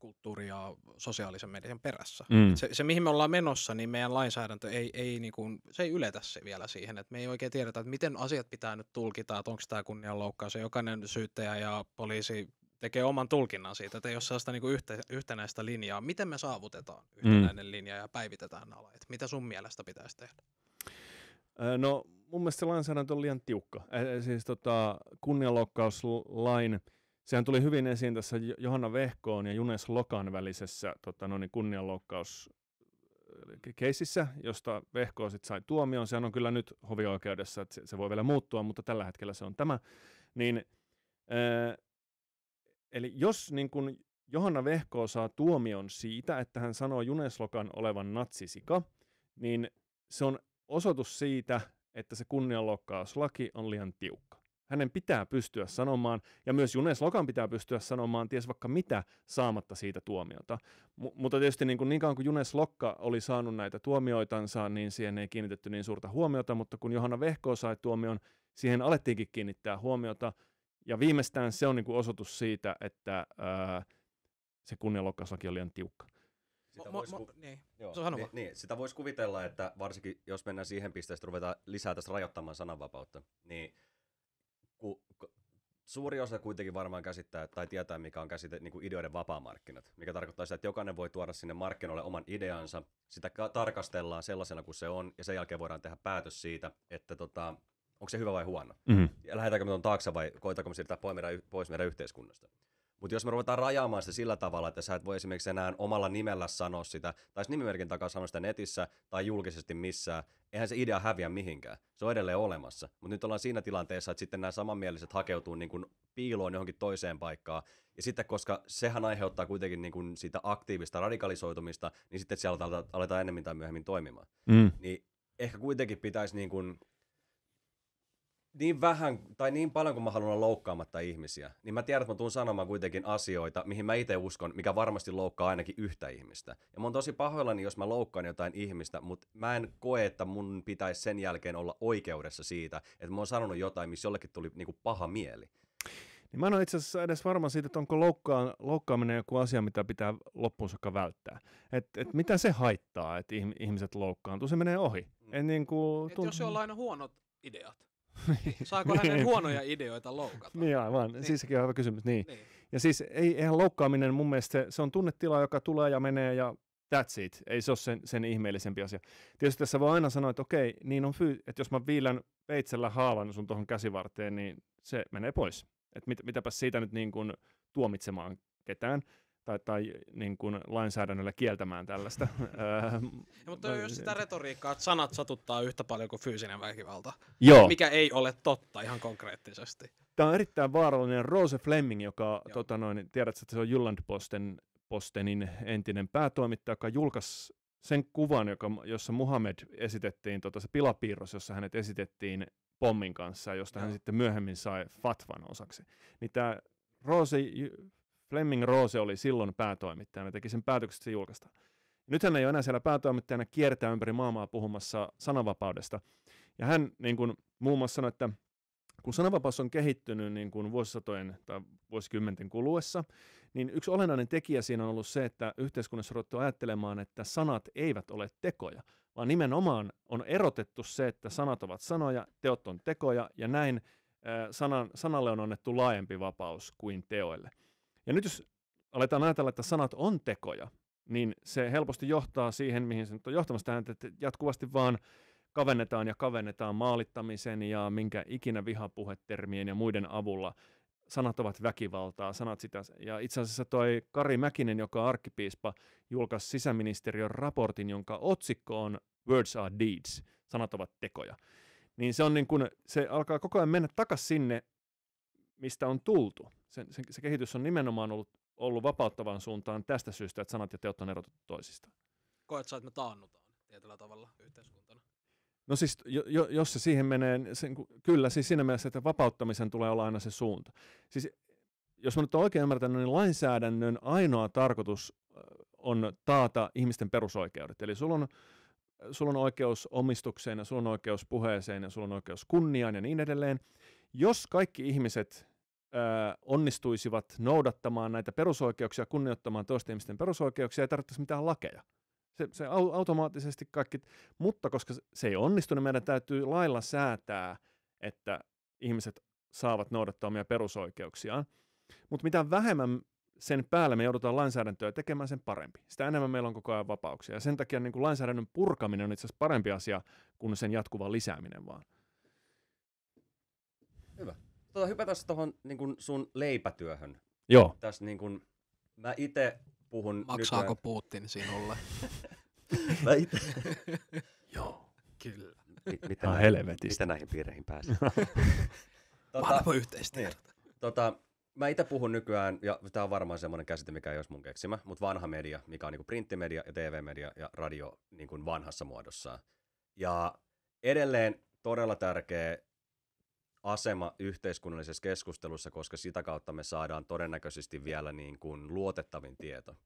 kulttuuri- ja sosiaalisen median perässä. Mm. Se, se, mihin me ollaan menossa, niin meidän lainsäädäntö ei, ei, niin kuin, se ei yletä se vielä siihen, että me ei oikein tiedetä, että miten asiat pitää nyt tulkita, että onko tämä kunnianloukkaus. Ja jokainen syyttäjä ja poliisi tekee oman tulkinnan siitä, että ei ole sellaista niin kuin yhtä, yhtenäistä linjaa. Miten me saavutetaan mm. yhtenäinen mm. linja ja päivitetään nämä lait? Mitä sun mielestä pitäisi tehdä? No mun mielestä se lainsäädäntö on liian tiukka. Siis tota, kunnianloukkauslain Sehän tuli hyvin esiin tässä Johanna Vehkoon ja Junes Lokan välisessä tota, no niin, kunnianloukkaus keisissä, josta Vehko sitten sai tuomion. Sehän on kyllä nyt hovioikeudessa, että se, se voi vielä muuttua, mutta tällä hetkellä se on tämä. Niin, ää, äh, eli jos niin kun Johanna Vehko saa tuomion siitä, että hän sanoo Juneslokan olevan natsisika, niin se on osoitus siitä, että se kunnianloukkauslaki on liian tiukka. Hänen pitää pystyä sanomaan, ja myös Junes Lokan pitää pystyä sanomaan ties vaikka mitä saamatta siitä tuomiota. M- mutta tietysti niin, kuin, niin kauan kuin Junes Lokka oli saanut näitä tuomioitansa, niin siihen ei kiinnitetty niin suurta huomiota, mutta kun Johanna Vehko sai tuomion, siihen alettiinkin kiinnittää huomiota, ja viimeistään se on niin kuin osoitus siitä, että ää, se kunnianlokkauslaki on liian tiukka. Sitä voisi ku... niin. Niin, niin, sitä kuvitella, että varsinkin jos mennään siihen pisteeseen, että ruvetaan lisää tässä rajoittamaan sananvapautta, niin – kun suuri osa kuitenkin varmaan käsittää tai tietää, mikä on käsite niin kuin ideoiden vapaamarkkinat, mikä tarkoittaa sitä, että jokainen voi tuoda sinne markkinoille oman ideansa, sitä tarkastellaan sellaisena kuin se on, ja sen jälkeen voidaan tehdä päätös siitä, että tota, onko se hyvä vai huono. Mm-hmm. Ja lähdetäänkö me tuon taakse vai koitako me siirtää pois meidän yhteiskunnasta. Mutta jos me ruvetaan rajaamaan sitä sillä tavalla, että sä et voi esimerkiksi enää omalla nimellä sanoa sitä, tai nimimerkin takaa sanoa sitä netissä tai julkisesti missään, eihän se idea häviä mihinkään. Se on edelleen olemassa. Mutta nyt ollaan siinä tilanteessa, että sitten nämä samanmieliset hakeutuu niin kuin piiloon johonkin toiseen paikkaan. Ja sitten, koska sehän aiheuttaa kuitenkin niin kuin sitä aktiivista radikalisoitumista, niin sitten siellä aletaan enemmän tai myöhemmin toimimaan. Mm. Niin ehkä kuitenkin pitäisi niin kuin niin vähän tai niin paljon kuin mä haluan loukkaamatta ihmisiä, niin mä tiedän, että mä tuun sanomaan kuitenkin asioita, mihin mä itse uskon, mikä varmasti loukkaa ainakin yhtä ihmistä. Ja mä oon tosi pahoillani, jos mä loukkaan jotain ihmistä, mutta mä en koe, että mun pitäisi sen jälkeen olla oikeudessa siitä, että mä oon sanonut jotain, missä jollekin tuli niinku paha mieli. Niin mä en ole itse asiassa edes varma siitä, että onko loukkaan, loukkaaminen joku asia, mitä pitää loppuun saakka välttää. Et, et mitä se haittaa, että ihmiset loukkaantuu, se menee ohi. Mm. En niin kuin, tunt- jos jollain on huonot ideat, niin. Saako hänen niin. huonoja ideoita loukata? Niin aivan, niin. siis sekin on hyvä kysymys. Niin. niin. Ja siis ei, eihän loukkaaminen mun mielestä, se, se on tunnetila, joka tulee ja menee ja that's it. Ei se ole sen, sen ihmeellisempi asia. Tietysti tässä voi aina sanoa, että okei, niin on fyy, että jos mä viilän veitsellä haavan sun tuohon käsivarteen, niin se menee pois. Että mit, mitäpä siitä nyt niin kuin tuomitsemaan ketään tai, tai niin kuin lainsäädännöllä kieltämään tällaista. ja, mutta jos sitä retoriikkaa, että sanat satuttaa yhtä paljon kuin fyysinen väkivalta, Joo. mikä ei ole totta ihan konkreettisesti. Tämä on erittäin vaarallinen Rose Fleming, joka, tota noin, tiedät, että se on Jylland Posten, Postenin entinen päätoimittaja, joka julkaisi sen kuvan, joka, jossa Muhammed esitettiin, tota, se pilapiirros, jossa hänet esitettiin pommin kanssa, josta Joo. hän sitten myöhemmin sai fatvan osaksi. Niin tämä Rose Fleming Rose oli silloin päätoimittaja, ne teki sen päätöksen, että se julkaistaan. Nythän ei ole enää siellä päätoimittajana kiertää ympäri maailmaa puhumassa sananvapaudesta. Ja hän niin kuin, muun muassa sanoi, että kun sananvapaus on kehittynyt niin kuin vuosisatojen tai vuosikymmenten kuluessa, niin yksi olennainen tekijä siinä on ollut se, että yhteiskunnassa on ajattelemaan, että sanat eivät ole tekoja, vaan nimenomaan on erotettu se, että sanat ovat sanoja, teot on tekoja, ja näin sanan, sanalle on annettu laajempi vapaus kuin teoille. Ja nyt jos aletaan ajatella, että sanat on tekoja, niin se helposti johtaa siihen, mihin se nyt on johtamassa tähän, että jatkuvasti vaan kavennetaan ja kavennetaan maalittamisen ja minkä ikinä vihapuhetermien ja muiden avulla. Sanat ovat väkivaltaa, sanat sitä. Ja itse asiassa toi Kari Mäkinen, joka on arkkipiispa, julkaisi sisäministeriön raportin, jonka otsikko on Words are deeds, sanat ovat tekoja. Niin se on niin kuin, se alkaa koko ajan mennä takaisin sinne, mistä on tultu sen, sen, se kehitys on nimenomaan ollut, ollut vapauttavan suuntaan tästä syystä, että sanat ja teot on erotettu toisistaan. Koet sä, että me taannutaan tietyllä tavalla yhteiskuntana? No siis, jo, jo, jos se siihen menee, niin sen, kyllä, siis siinä mielessä, että vapauttamisen tulee olla aina se suunta. Siis, jos mä nyt olen oikein ymmärtänyt, niin lainsäädännön ainoa tarkoitus on taata ihmisten perusoikeudet. Eli sulla on, sulla on oikeus omistukseen ja sulla on oikeus puheeseen ja sulla on oikeus kunniaan ja niin edelleen. Jos kaikki ihmiset onnistuisivat noudattamaan näitä perusoikeuksia, kunnioittamaan toisten ihmisten perusoikeuksia, ei tarvittaisi mitään lakeja. Se, se automaattisesti kaikki, mutta koska se ei onnistu, niin meidän täytyy lailla säätää, että ihmiset saavat noudattaa omia perusoikeuksiaan. Mutta mitä vähemmän sen päälle me joudutaan lainsäädäntöä tekemään, sen parempi. Sitä enemmän meillä on koko ajan vapauksia. Ja sen takia niin kuin lainsäädännön purkaminen on itse asiassa parempi asia kuin sen jatkuva lisääminen vaan tuota, hypätä tuohon niin sun leipätyöhön. Joo. Tässä niin kun, mä itse puhun... Maksaako nykyään... Putin sinulle? mä itse... Joo. Kyllä. M- mitä, ah, näihin, mitä näihin piireihin pääsee? tota, yhteistyötä. Niin, tota, mä itse puhun nykyään, ja tämä on varmaan semmoinen käsite, mikä ei olisi mun keksimä, mutta vanha media, mikä on niin printtimedia ja TV-media ja radio niin kuin vanhassa muodossaan. Ja edelleen todella tärkeä asema yhteiskunnallisessa keskustelussa, koska sitä kautta me saadaan todennäköisesti vielä niin kuin luotettavin tieto.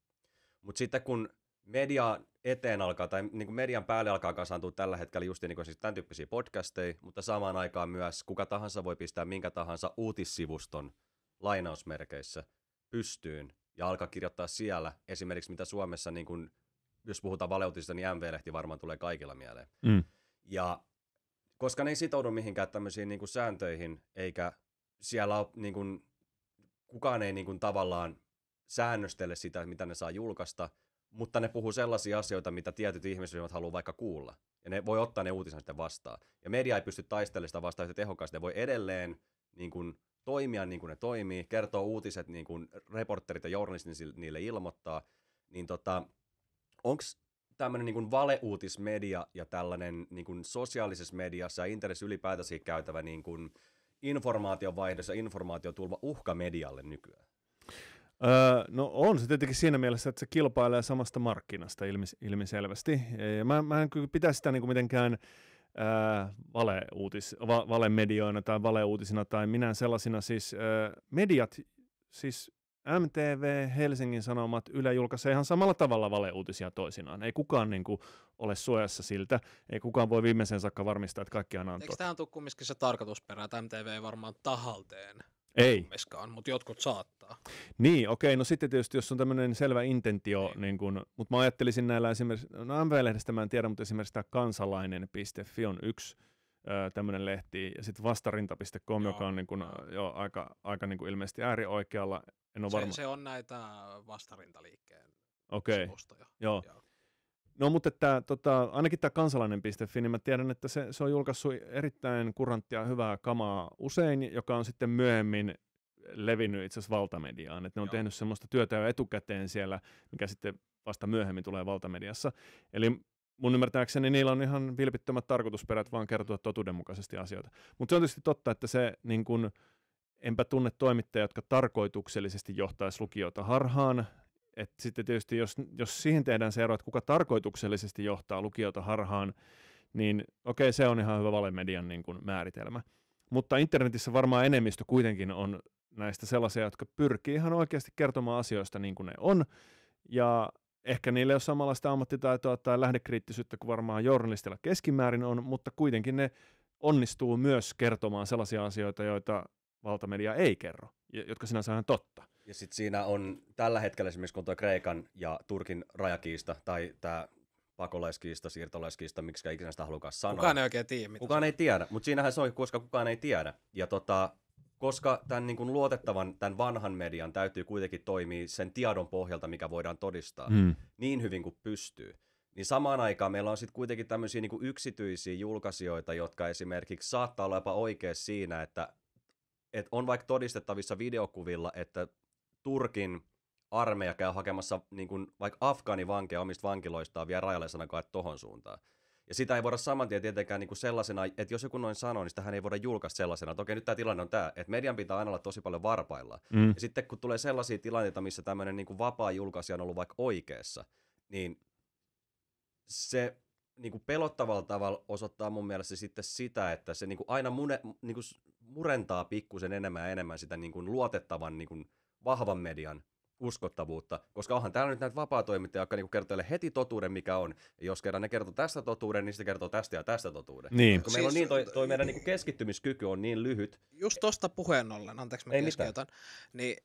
Mutta sitten kun media eteen alkaa, tai niin kuin median päälle alkaa kasaantua tällä hetkellä just niin kuin siis tämän tyyppisiä podcasteja, mutta samaan aikaan myös kuka tahansa voi pistää minkä tahansa uutissivuston lainausmerkeissä pystyyn ja alkaa kirjoittaa siellä esimerkiksi mitä Suomessa, niin kuin, jos puhutaan valeutista, niin MV-lehti varmaan tulee kaikilla mieleen. Mm. Ja koska ne ei sitoudu mihinkään tämmöisiin niin kuin sääntöihin, eikä siellä ole, niin kuin, kukaan ei niin kuin, tavallaan säännöstele sitä, mitä ne saa julkaista, mutta ne puhuu sellaisia asioita, mitä tietyt ihmisryhmät haluaa vaikka kuulla. Ja ne voi ottaa ne uutisen sitten vastaan. Ja media ei pysty taistelemaan sitä vastaan yhtä tehokkaasti. Ne voi edelleen niin kuin, toimia niin kuin ne toimii, kertoo uutiset niin kuin reporterit ja journalistit niille ilmoittaa. Niin tota, onks, tämmöinen niin valeuutismedia ja tällainen niin kuin sosiaalisessa mediassa ja internetissä ylipäätänsä käytävä niin kuin informaationvaihdossa ja informaatiotulva uhka medialle nykyään? Öö, no on se tietenkin siinä mielessä, että se kilpailee samasta markkinasta ilmis- ilmiselvästi. Ja mä, mä en kyllä pidä sitä niin kuin mitenkään valeuutis, va, valemedioina tai valeuutisina tai minä sellaisina. Siis ää, mediat, siis MTV, Helsingin Sanomat, Yle julkaisee ihan samalla tavalla valeuutisia toisinaan. Ei kukaan niin kuin, ole suojassa siltä, ei kukaan voi viimeisen saakka varmistaa, että kaikki on on Eikö tähän tule kumminkin se tarkoitusperä, että MTV ei varmaan tahalteen ei. Kummiskaan, mutta jotkut saattaa. Niin, okei, no sitten tietysti jos on tämmöinen selvä intentio, niin, niin kun, mutta mä ajattelisin näillä esimerkiksi, no MV-lehdestä mä en tiedä, mutta esimerkiksi tämä kansalainen.fi on yksi tämmöinen lehti, ja sitten vastarinta.com, joo. joka on niin kun, joo, aika, aika niin kun ilmeisesti äärioikealla en ole se, varma. se on näitä vastarintaliikkeen okay. sivustoja. joo. joo. No mutta että, tota, ainakin tämä kansalainen.fi, niin mä tiedän, että se, se on julkaissut erittäin kuranttia hyvää kamaa usein, joka on sitten myöhemmin levinnyt itse asiassa valtamediaan. Että ne on Joo. tehnyt semmoista työtä jo etukäteen siellä, mikä sitten vasta myöhemmin tulee valtamediassa. Eli mun ymmärtääkseni niillä on ihan vilpittömät tarkoitusperät vaan kertoa totuudenmukaisesti asioita. Mutta se on tietysti totta, että se niin kun, enpä tunne toimittajia, jotka tarkoituksellisesti johtaisi lukijoita harhaan. Et sitten tietysti, jos, jos siihen tehdään se ero, että kuka tarkoituksellisesti johtaa lukijoita harhaan, niin okei, okay, se on ihan hyvä valemedian niin kuin määritelmä. Mutta internetissä varmaan enemmistö kuitenkin on näistä sellaisia, jotka pyrkii ihan oikeasti kertomaan asioista niin kuin ne on, ja ehkä niillä ei ole samanlaista ammattitaitoa tai lähdekriittisyyttä kuin varmaan journalistilla keskimäärin on, mutta kuitenkin ne onnistuu myös kertomaan sellaisia asioita, joita valtamedia ei kerro, jotka sinänsä on totta. Ja sitten siinä on tällä hetkellä esimerkiksi kun tuo Kreikan ja Turkin rajakiista tai tämä pakolaiskiista, siirtolaiskiista, miksi ikinä sitä halukaan sanoa. Kukaan ei oikein tiedä. Mitä kukaan se ei tiedä, mutta siinähän se on, koska kukaan ei tiedä. Ja tota, koska tämän niin kuin luotettavan, tämän vanhan median täytyy kuitenkin toimia sen tiedon pohjalta, mikä voidaan todistaa, mm. niin hyvin kuin pystyy. Niin samaan aikaan meillä on sitten kuitenkin tämmöisiä niin yksityisiä julkaisijoita, jotka esimerkiksi saattaa olla jopa oikea siinä, että että on vaikka todistettavissa videokuvilla, että Turkin armeija käy hakemassa niin kuin, vaikka afgaanivankeja omista vankiloistaan vielä rajalle sanakaan, että tohon suuntaan. Ja sitä ei voida saman tien tietenkään niin kuin sellaisena, että jos joku noin sanoo, niin hän ei voida julkaista sellaisena, että okei, nyt tämä tilanne on tämä, että median pitää aina olla tosi paljon varpailla. Mm. Ja sitten kun tulee sellaisia tilanteita, missä tämmöinen niin kuin vapaa julkaisija on ollut vaikka oikeassa, niin se niin kuin pelottavalla tavalla osoittaa mun mielestä sitten sitä, että se niin kuin aina mune, niin kuin murentaa pikkusen enemmän ja enemmän sitä niin kuin luotettavan niin kuin vahvan median uskottavuutta, koska onhan täällä nyt näitä vapaa-toimittajia, jotka niinku kertoo heti totuuden, mikä on. Ja jos kerran ne kertoo tästä totuuden, niin se kertoo tästä ja tästä totuuden. Niin. Kun siis, meillä on niin, toi, toi meidän niinku keskittymiskyky on niin lyhyt. Just tuosta puheen ollen, anteeksi mä Ei keskeytän, mitään. niin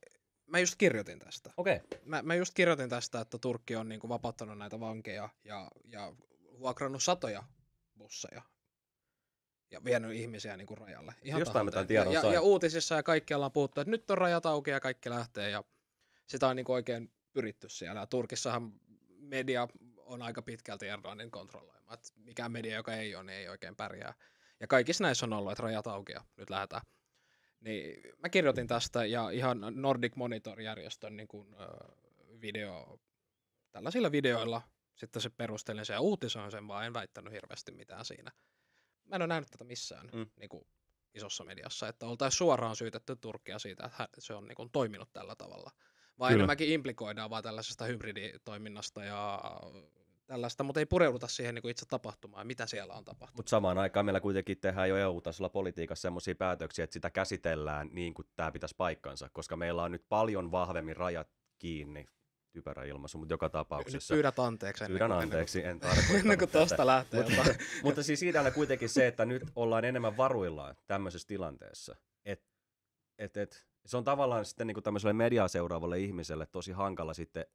mä just kirjoitin tästä. Okei. Okay. Mä, mä just kirjoitin tästä, että Turkki on niinku vapauttanut näitä vankeja ja, ja vuokrannut satoja busseja ja vienyt ihmisiä niin kuin rajalle. Ihan Jostain mitään tiedon ja, sain. ja, uutisissa ja kaikkialla on puhuttu, että nyt on rajat auki ja kaikki lähtee ja sitä on niin kuin oikein pyritty siellä. Ja Turkissahan media on aika pitkälti Erdoganin kontrolloima. että mikään media, joka ei ole, niin ei oikein pärjää. Ja kaikissa näissä on ollut, että rajat auki ja nyt lähdetään. Niin mä kirjoitin tästä ja ihan Nordic Monitor-järjestön niin kuin, ö, video, tällaisilla videoilla sitten se perustelin sen ja uutisoin sen, vaan en väittänyt hirveästi mitään siinä. Mä en ole nähnyt tätä missään mm. niin kuin isossa mediassa, että oltaisiin suoraan syytetty Turkia siitä, että se on niin kuin, toiminut tällä tavalla. Vai Kyllä. enemmänkin implikoidaan vaan tällaisesta hybriditoiminnasta ja tällaista, mutta ei pureuduta siihen niin kuin itse tapahtumaan, mitä siellä on tapahtunut. Mutta samaan aikaan meillä kuitenkin tehdään jo EU-tasolla politiikassa sellaisia päätöksiä, että sitä käsitellään niin kuin tämä pitäisi paikkansa, koska meillä on nyt paljon vahvemmin rajat kiinni typerä ilmaisu, mutta joka tapauksessa. Nyt pyydät anteeksi. Ennen anteeksi, ennen kuin, en tarkoita. Ennen kuin tosta lähtee. mutta, mutta siis on kuitenkin se, että nyt ollaan enemmän varuillaan tämmöisessä tilanteessa. Et, et, et, se on tavallaan sitten niin kuin tämmöiselle mediaa seuraavalle ihmiselle tosi hankala sitten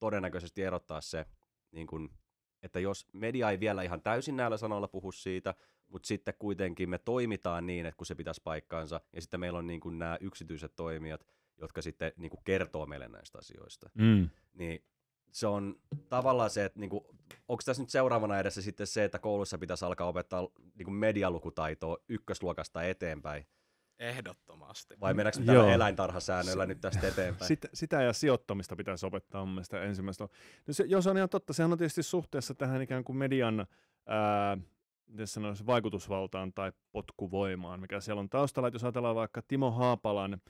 todennäköisesti erottaa se, niin kuin, että jos media ei vielä ihan täysin näillä sanoilla puhu siitä, mutta sitten kuitenkin me toimitaan niin, että kun se pitäisi paikkaansa, ja sitten meillä on niin kuin nämä yksityiset toimijat, jotka sitten niin kuin kertoo meille näistä asioista. Mm. Niin se on tavallaan se, että niin kuin, onko tässä nyt seuraavana edessä sitten se, että koulussa pitäisi alkaa opettaa niin kuin medialukutaitoa ykkösluokasta eteenpäin, Ehdottomasti. Vai mm, mennäänkö tällä Joo. eläintarhasäännöllä S- nyt tästä eteenpäin? Sitä, sitä ja sijoittamista pitäisi opettaa mun mielestä ensimmäistä. No se, jos on ihan totta, sehän on tietysti suhteessa tähän ikään kuin median ää, sanoisi, vaikutusvaltaan tai potkuvoimaan, mikä siellä on taustalla. Että jos ajatellaan vaikka Timo Haapalan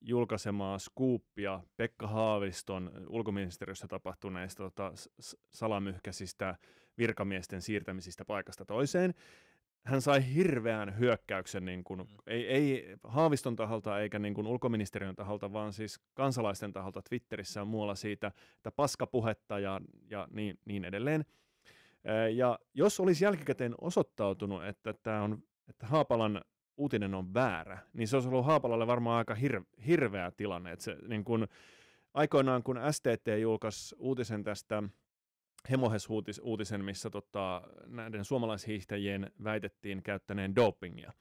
julkaisemaa skuuppia Pekka Haaviston ulkoministeriössä tapahtuneista tota, salamyhkäisistä virkamiesten siirtämisistä paikasta toiseen. Hän sai hirveän hyökkäyksen, niin kuin, mm. ei, ei Haaviston taholta eikä niin kuin ulkoministeriön taholta, vaan siis kansalaisten taholta Twitterissä ja muualla siitä, että paskapuhetta ja, ja niin, niin edelleen. Ja jos olisi jälkikäteen osoittautunut, että tämä on että Haapalan uutinen on väärä, niin se olisi ollut Haapalalle varmaan aika hir- hirveä tilanne. Että se, niin kun, aikoinaan, kun STT julkaisi uutisen tästä Hemohes-uutisen, missä tota, näiden suomalaishiihtäjien väitettiin käyttäneen dopingia,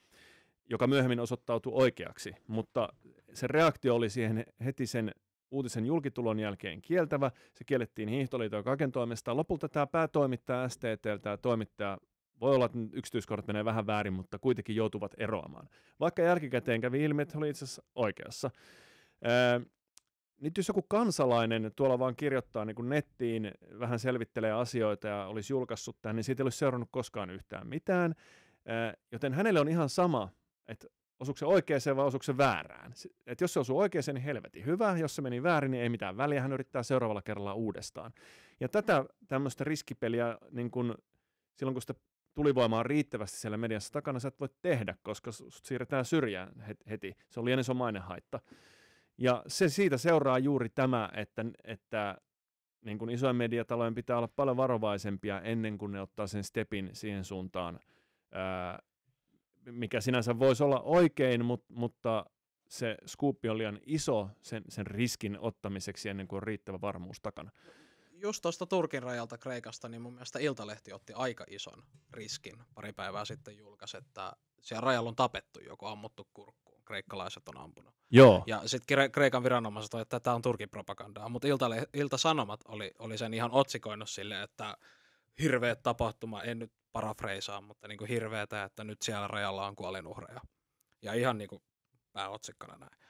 joka myöhemmin osoittautui oikeaksi, mutta se reaktio oli siihen heti sen uutisen julkitulon jälkeen kieltävä. Se kiellettiin Hiihtoliiton kaiken toimesta. Lopulta tämä päätoimittaja STT, tämä toimittaja voi olla, että yksityiskohdat menee vähän väärin, mutta kuitenkin joutuvat eroamaan. Vaikka jälkikäteen kävi ilmi, että oli itse asiassa oikeassa. Öö, nyt jos joku kansalainen tuolla vaan kirjoittaa niin nettiin, vähän selvittelee asioita ja olisi julkaissut tämän, niin siitä ei olisi seurannut koskaan yhtään mitään. Öö, joten hänelle on ihan sama, että osuuko se oikeaan vai osuuko se väärään. Et jos se osuu oikeaan, niin helvetin hyvä. Jos se meni väärin, niin ei mitään väliä. Hän yrittää seuraavalla kerralla uudestaan. Ja tätä tämmöistä riskipeliä niin kun, silloin, kun sitä tulivoimaa riittävästi siellä mediassa takana, sä et voi tehdä, koska sut siirretään syrjään heti. Se on lienensomainen haitta. Ja se siitä seuraa juuri tämä, että, että niin kuin isojen mediatalojen pitää olla paljon varovaisempia ennen kuin ne ottaa sen stepin siihen suuntaan, ää, mikä sinänsä voisi olla oikein, mut, mutta se skuuppi on liian iso sen, sen riskin ottamiseksi ennen kuin on riittävä varmuus takana just tuosta Turkin rajalta Kreikasta, niin mun mielestä Iltalehti otti aika ison riskin pari päivää sitten julkaisi, että siellä rajalla on tapettu joku ammuttu kurkkuun, kreikkalaiset on ampunut. Joo. Ja sitten Kreikan viranomaiset oli, että tämä on Turkin propagandaa, mutta Ilta, sanomat oli, oli sen ihan otsikoinut sille, että hirveä tapahtuma, en nyt parafreisaa, mutta niin kuin hirveätä, että nyt siellä rajalla on kuolinuhreja. Ja ihan niin kuin pääotsikkona näin.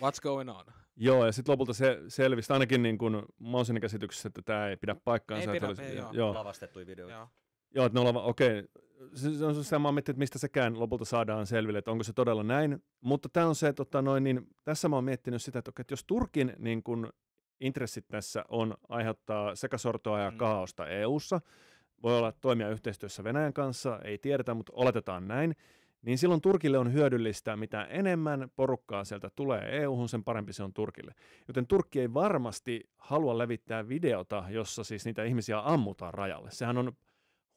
What's going on? Joo, ja sitten lopulta se selvisi, ainakin niin kuin, Mausin käsityksessä, että tämä ei pidä paikkaansa. Ei pidä, olisi, ei, joo. joo. Lavastettui videoita. Joo. Joo, että ne ollaan, okei, okay. se on se mä miettinyt, että mistä sekään lopulta saadaan selville, että onko se todella näin. Mutta tämä on se, että tota, noin, niin, tässä mä oon miettinyt sitä, että, okay, että jos Turkin niin kun, intressit tässä on aiheuttaa sekasortoa ja mm. kaaosta EU:ssa, voi olla toimia yhteistyössä Venäjän kanssa, ei tiedetä, mutta oletetaan näin, niin silloin Turkille on hyödyllistä, mitä enemmän porukkaa sieltä tulee EU-hun, sen parempi se on Turkille. Joten Turkki ei varmasti halua levittää videota, jossa siis niitä ihmisiä ammutaan rajalle. Sehän on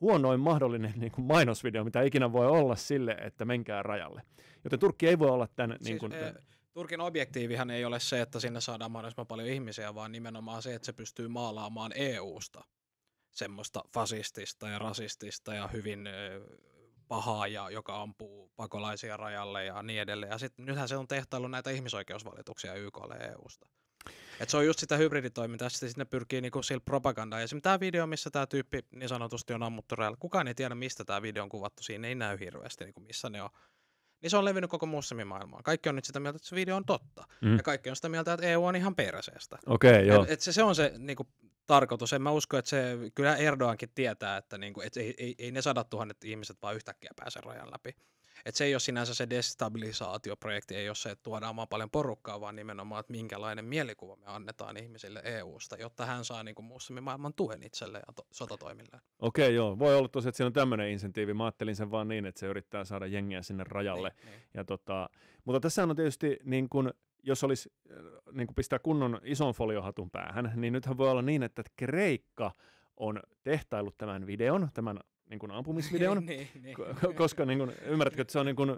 huonoin mahdollinen niin kuin mainosvideo, mitä ikinä voi olla sille, että menkää rajalle. Joten Turkki ei voi olla tämän... Niin siis, niin kuin, e- Turkin objektiivihan ei ole se, että sinne saadaan mahdollisimman paljon ihmisiä, vaan nimenomaan se, että se pystyy maalaamaan EUsta semmoista fasistista ja rasistista ja hyvin eh, pahaa ja joka ampuu pakolaisia rajalle ja niin edelleen. Ja sitten nythän se on tehtailu näitä ihmisoikeusvalituksia YKlle ja EUsta. Et se on just sitä hybriditoimintaa, sitten ne pyrkii niinku sillä propagandaa Esimerkiksi tämä video, missä tämä tyyppi niin sanotusti on ammuttu rajalla, kukaan ei tiedä, mistä tämä video on kuvattu, siinä ei näy hirveästi, niinku missä ne on niin se on levinnyt koko muslimimaailmaan. Kaikki on nyt sitä mieltä, että se video on totta. Mm. Ja kaikki on sitä mieltä, että EU on ihan perseestä. Okei, okay, joo. Et, et se, se on se niinku, tarkoitus. En mä usko, että se, kyllä Erdoankin tietää, että niinku, et ei, ei, ei ne sadat tuhannet ihmiset vaan yhtäkkiä pääse rajan läpi. Et se ei ole sinänsä se destabilisaatioprojekti, ei ole se, että tuodaan vaan paljon porukkaa, vaan nimenomaan, että minkälainen mielikuva me annetaan ihmisille EUsta, jotta hän saa niin kuin muussamme maailman tuen itselleen ja to- sotatoimilleen. Okei, okay, joo. Voi olla tosiaan, että siinä on tämmöinen insentiivi. Mä ajattelin sen vaan niin, että se yrittää saada jengiä sinne rajalle. Niin, niin. Ja tota, mutta tässä on tietysti niin kun jos olisi äh, niin kuin pistää kunnon ison foliohatun päähän, niin nythän voi olla niin, että Kreikka on tehtailut tämän videon, tämän niin kuin ampumisvideon, ne, ne. Niin, niin. koska niin kuin, ymmärrätkö, että se on niin kuin,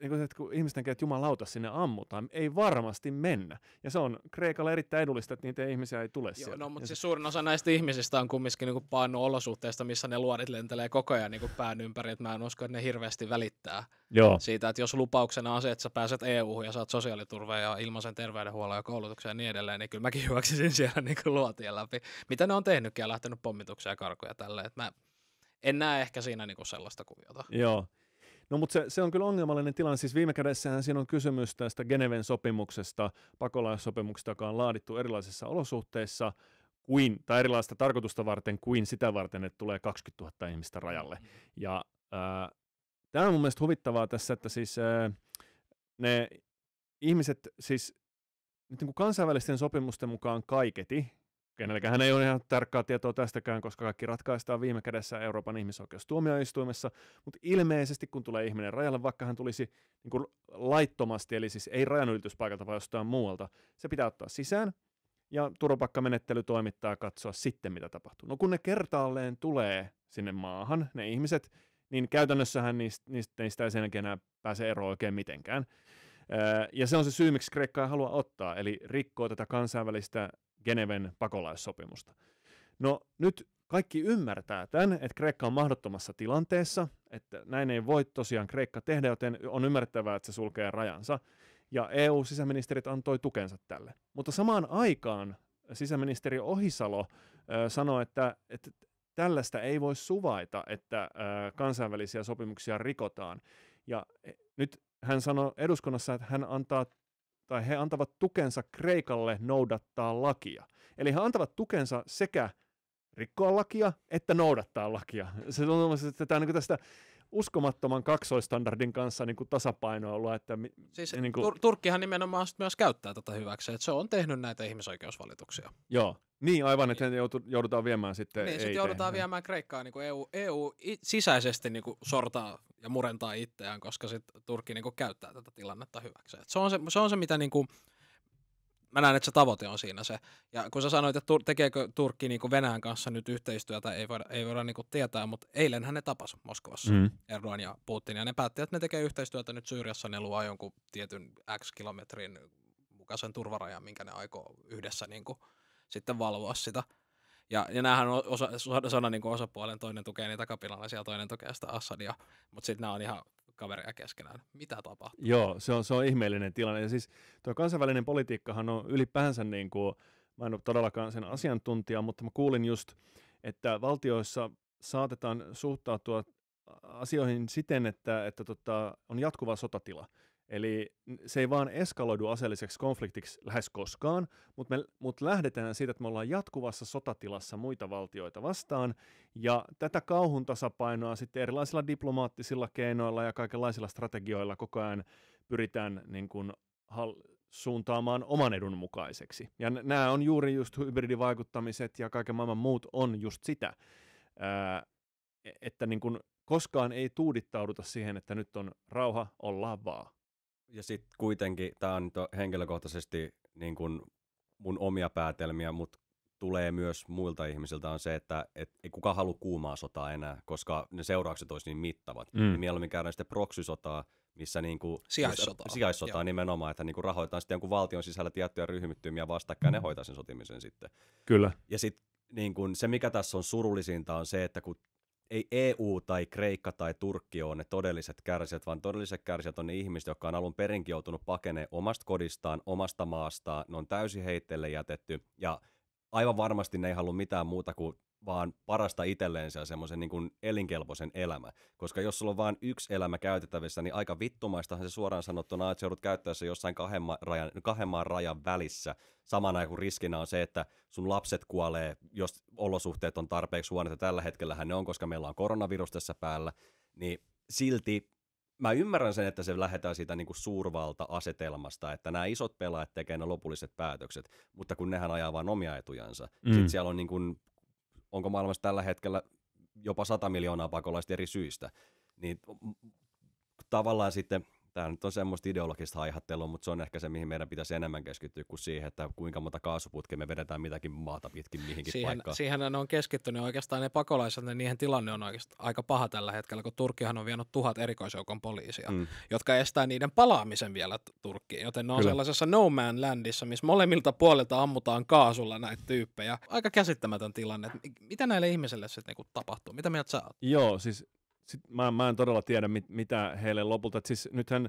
niin kuin, että kun ihmisten käy, että jumalauta sinne ammutaan, ei varmasti mennä. Ja se on Kreikalla erittäin edullista, että niitä ihmisiä ei tule Joo, No, mutta se... siis suurin osa näistä ihmisistä on kumminkin niin kuin paannut olosuhteista, missä ne luodit lentelee koko ajan niin kuin pään ympäri, että mä en usko, että ne hirveästi välittää Joo. siitä, että jos lupauksena on se, että sä pääset eu ja saat sosiaaliturvaa ja ilmaisen terveydenhuollon ja koulutuksen ja niin edelleen, niin kyllä mäkin hyväksisin siellä niin kuin luotien läpi. Mitä ne on tehnytkin ja lähtenyt pommitukseen ja karkuja tälleen, Että mä en näe ehkä siinä niinku sellaista kuviota. Joo. No mutta se, se on kyllä ongelmallinen tilanne. Siis viime kädessähän siinä on kysymys tästä Geneven sopimuksesta, pakolaissopimuksesta, joka on laadittu erilaisissa olosuhteissa kuin, tai erilaista tarkoitusta varten kuin sitä varten, että tulee 20 000 ihmistä rajalle. Mm-hmm. Ja äh, tämä on mun mielestä huvittavaa tässä, että siis ää, äh, ne ihmiset, siis niin kansainvälisten sopimusten mukaan kaiketi, Kenelläkään ei ole ihan tarkkaa tietoa tästäkään, koska kaikki ratkaistaan viime kädessä Euroopan ihmisoikeustuomioistuimessa, mutta ilmeisesti kun tulee ihminen rajalle, vaikka hän tulisi niin kuin laittomasti, eli siis ei rajanylityspaikalta vaan jostain muualta, se pitää ottaa sisään, ja turvapaikkamenettely toimittaa katsoa sitten, mitä tapahtuu. No kun ne kertaalleen tulee sinne maahan, ne ihmiset, niin käytännössähän niistä, niistä, niistä ei sen jälkeen enää pääse eroon oikein mitenkään. Öö, ja se on se syy, miksi Kreikka ei halua ottaa, eli rikkoo tätä kansainvälistä Geneven pakolaissopimusta. No nyt kaikki ymmärtää tämän, että Kreikka on mahdottomassa tilanteessa, että näin ei voi tosiaan Kreikka tehdä, joten on ymmärrettävää, että se sulkee rajansa. Ja EU-sisäministerit antoi tukensa tälle. Mutta samaan aikaan sisäministeri Ohisalo ö, sanoi, että, että tällaista ei voi suvaita, että ö, kansainvälisiä sopimuksia rikotaan. Ja e, nyt hän sanoi eduskunnassa, että hän antaa tai he antavat tukensa Kreikalle noudattaa lakia. Eli he antavat tukensa sekä rikkoa lakia että noudattaa lakia. Se on että tämä, niin tästä uskomattoman kaksoistandardin kanssa niin kuin tasapainoilua. Että, siis niin kuin... Tur- Turkkihan nimenomaan myös käyttää tätä hyväksi, että se on tehnyt näitä ihmisoikeusvalituksia. Joo, niin aivan, että joutu, joudutaan viemään sitten. Niin, sitten joudutaan tehdä. viemään Kreikkaa, niin kuin EU, EU sisäisesti niin kuin sortaa ja murentaa itseään, koska sitten Turkki niin kuin käyttää tätä tilannetta hyväksi. että se, on se, se on se, mitä niin kuin, mä näen, että se tavoite on siinä se. Ja kun sä sanoit, että tekeekö Turkki niin kuin Venäjän kanssa nyt yhteistyötä, ei voida, ei voida niin kuin tietää, mutta eilenhän ne tapas Moskovassa, mm. Erdogan ja Putin, ja ne päätti, että ne tekee yhteistyötä nyt Syyriassa, ne luo jonkun tietyn X kilometrin mukaisen turvarajan, minkä ne aikoo yhdessä niin kuin, sitten valvoa sitä. Ja, ja näähän on osa, sana niin osapuolen, toinen tukee niitä kapinallisia, toinen tukee sitä Assadia, mutta sitten nämä on ihan kavereja keskenään. Mitä tapahtuu? Joo, se on, se on ihmeellinen tilanne. Ja siis tuo kansainvälinen politiikkahan on ylipäänsä niin kuin, mä en ole todellakaan sen asiantuntija, mutta mä kuulin just, että valtioissa saatetaan suhtautua asioihin siten, että, että tota, on jatkuva sotatila. Eli se ei vaan eskaloidu aseelliseksi konfliktiksi lähes koskaan, mutta me mut lähdetään siitä, että me ollaan jatkuvassa sotatilassa muita valtioita vastaan, ja tätä kauhun tasapainoa sitten erilaisilla diplomaattisilla keinoilla ja kaikenlaisilla strategioilla koko ajan pyritään niin kun, hall- suuntaamaan oman edun mukaiseksi. Ja nämä on juuri just hybridivaikuttamiset ja kaiken maailman muut on just sitä, ää, e, että niin kun koskaan ei tuudittauduta siihen, että nyt on rauha, olla vaan. Ja sitten kuitenkin, tämä on henkilökohtaisesti niin kun mun omia päätelmiä, mutta tulee myös muilta ihmisiltä on se, että et ei kukaan halua kuumaa sotaa enää, koska ne seuraukset olisi niin mittavat. Mm. Niin mieluummin käydään sitten proksysotaa, missä niin kuin, sijaissotaa, sijaissotaa nimenomaan, että niin kuin rahoitetaan sitten jonkun valtion sisällä tiettyjä ryhmittymiä vastakkain, mm. ne hoitaa sen sotimisen sitten. Kyllä. Ja sitten niin kuin, se, mikä tässä on surullisinta, on se, että kun ei EU tai Kreikka tai Turkki ole ne todelliset kärsijät, vaan todelliset kärsijät on ne ihmiset, jotka on alun perinkin joutunut pakeneen omasta kodistaan, omasta maastaan, ne on täysin heitteille jätetty ja aivan varmasti ne ei halua mitään muuta kuin vaan parasta itselleen ja semmoisen niin elinkelpoisen elämä. Koska jos sulla on vain yksi elämä käytettävissä, niin aika vittumaistahan se suoraan sanottuna, että se joudut käyttäessä se jossain kahden, ma- rajan, kahden maan rajan välissä. Samana kuin riskinä on se, että sun lapset kuolee, jos olosuhteet on tarpeeksi huonot, ja Tällä hetkellähän ne on, koska meillä on koronavirus tässä päällä. Niin silti mä ymmärrän sen, että se lähdetään siitä niin kuin suurvalta-asetelmasta, että nämä isot pelaajat tekevät ne lopulliset päätökset, mutta kun nehän ajaa vain omia etujansa. Mm. Sitten siellä on niin kuin onko maailmassa tällä hetkellä jopa 100 miljoonaa pakolaista eri syistä, niin tavallaan sitten – tämä nyt on semmoista ideologista haihattelua, mutta se on ehkä se, mihin meidän pitäisi enemmän keskittyä kuin siihen, että kuinka monta kaasuputkea me vedetään mitäkin maata pitkin mihinkin siihen, paikkaan. Siihen ne on keskittynyt oikeastaan ne pakolaiset, niin niihin tilanne on oikeastaan aika paha tällä hetkellä, kun Turkkihan on vienyt tuhat erikoisjoukon poliisia, mm. jotka estää niiden palaamisen vielä Turkkiin, joten ne on Kyllä. sellaisessa no man landissa, missä molemmilta puolilta ammutaan kaasulla näitä tyyppejä. Aika käsittämätön tilanne. Mitä näille ihmisille sitten niinku tapahtuu? Mitä mieltä sä oot? Joo, siis sit mä, mä en todella tiedä, mit, mitä heille lopulta. Et siis nythän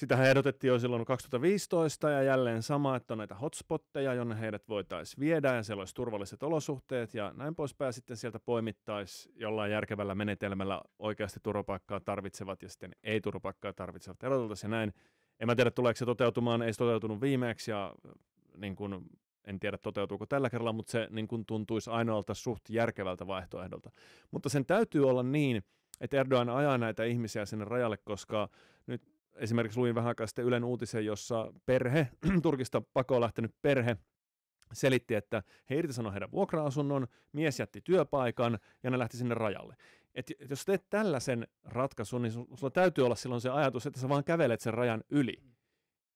Sitähän ehdotettiin jo silloin 2015 ja jälleen sama, että on näitä hotspotteja, jonne heidät voitaisiin viedä ja siellä olisi turvalliset olosuhteet ja näin poispäin. Sitten sieltä poimittaisiin jollain järkevällä menetelmällä oikeasti turvapaikkaa tarvitsevat ja sitten ei turvapaikkaa tarvitsevat eroteltaisiin ja näin. En mä tiedä, tuleeko se toteutumaan, ei se toteutunut viimeksi ja niin kuin en tiedä toteutuuko tällä kerralla, mutta se niin kuin tuntuisi ainoalta suht järkevältä vaihtoehdolta. Mutta sen täytyy olla niin, että Erdogan ajaa näitä ihmisiä sinne rajalle, koska nyt esimerkiksi luin vähän aikaa sitten Ylen uutisen, jossa perhe, Turkista pakoon lähtenyt perhe, selitti, että he irtisanoi heidän vuokra-asunnon, mies jätti työpaikan ja ne lähti sinne rajalle. Et jos teet tällaisen ratkaisun, niin sulla täytyy olla silloin se ajatus, että sä vaan kävelet sen rajan yli.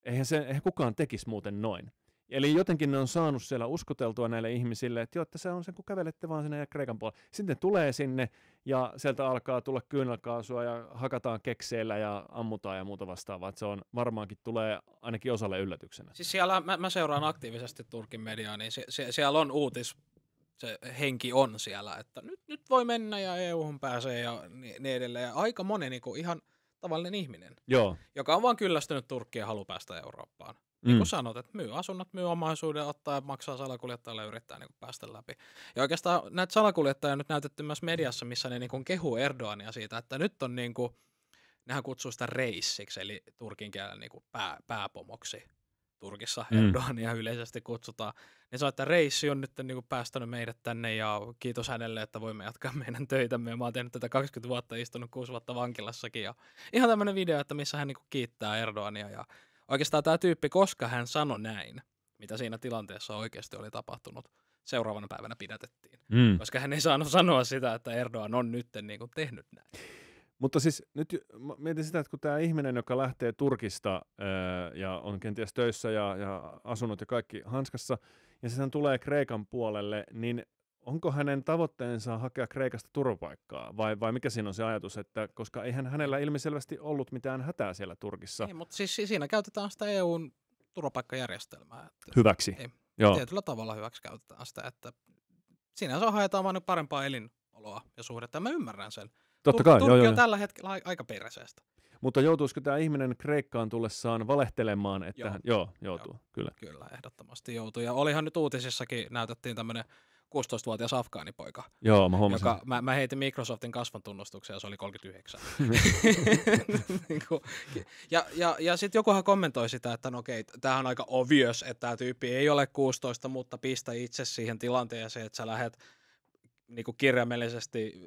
Eihän, se, eihän kukaan tekisi muuten noin. Eli jotenkin ne on saanut siellä uskoteltua näille ihmisille, että joo, että se on sen, kun kävelette vaan sinne ja Kreikan puolelle. Sitten tulee sinne ja sieltä alkaa tulla kyynelkaasua ja hakataan kekseillä ja ammutaan ja muuta vastaavaa. se on varmaankin tulee ainakin osalle yllätyksenä. Siis siellä, mä, mä seuraan aktiivisesti Turkin mediaa, niin se, se, siellä on uutis, se henki on siellä, että nyt, nyt voi mennä ja EU-hun pääsee ja niin, edelleen. Ja aika moni niin ihan tavallinen ihminen, Joo. joka on vaan kyllästynyt Turkkiin ja haluaa päästä Eurooppaan. Niin kuin mm. sanot, että myy asunnot, myy omaisuuden, ottaa ja maksaa salakuljettajalle ja yrittää niin kuin päästä läpi. Ja oikeastaan näitä salakuljettajia on nyt näytetty myös mediassa, missä ne niin kuin kehuu Erdoania siitä, että nyt on niin kuin, nehän kutsuu sitä reissiksi, eli turkin kielellä niin kuin pää, pääpomoksi. Turkissa mm. Erdogania yleisesti kutsutaan. Niin sanoo, että reissi on nyt niin kuin päästänyt meidät tänne ja kiitos hänelle, että voimme jatkaa meidän töitämme. Mä oon tehnyt tätä 20 vuotta, istunut 6 vuotta vankilassakin. Ja ihan tämmöinen video, että missä hän niin kuin kiittää Erdogania ja Oikeastaan tämä tyyppi, koska hän sanoi näin, mitä siinä tilanteessa oikeasti oli tapahtunut, seuraavana päivänä pidätettiin. Mm. Koska hän ei saanut sanoa sitä, että Erdogan on nyt niin kuin tehnyt näin. Mutta siis nyt mietin sitä, että kun tämä ihminen, joka lähtee Turkista ää, ja on kenties töissä ja, ja asunut ja kaikki hanskassa, ja sitten hän tulee Kreikan puolelle, niin onko hänen tavoitteensa hakea Kreikasta turvapaikkaa vai, vai mikä siinä on se ajatus, että koska eihän hänellä ilmiselvästi ollut mitään hätää siellä Turkissa. Ei, niin, mutta siis siinä käytetään sitä EUn turvapaikkajärjestelmää. Että hyväksi. Ei, Joo. Tietyllä tavalla hyväksi käytetään sitä, että saa haetaan vain parempaa elinoloa ja suhdetta. Mä ymmärrän sen. Totta Tur- kai, Turkki joo, on tällä hetkellä aika perseestä. Mutta joutuisiko tämä ihminen Kreikkaan tullessaan valehtelemaan? Että joo, hän, joo joutuu, joo, kyllä. Kyllä, ehdottomasti joutuu. Ja olihan nyt uutisissakin, näytettiin tämmöinen 16-vuotias afgaanipoika. Joo, mä huomasin. Joka, mä, mä heitin Microsoftin kasvon tunnustuksen ja se oli 39. niin kuin, ja ja, ja sitten jokuhan kommentoi sitä, että no okei, tämähän on aika obvious, että tämä tyyppi ei ole 16, mutta pistä itse siihen tilanteeseen, että sä lähdet niin kuin kirjaimellisesti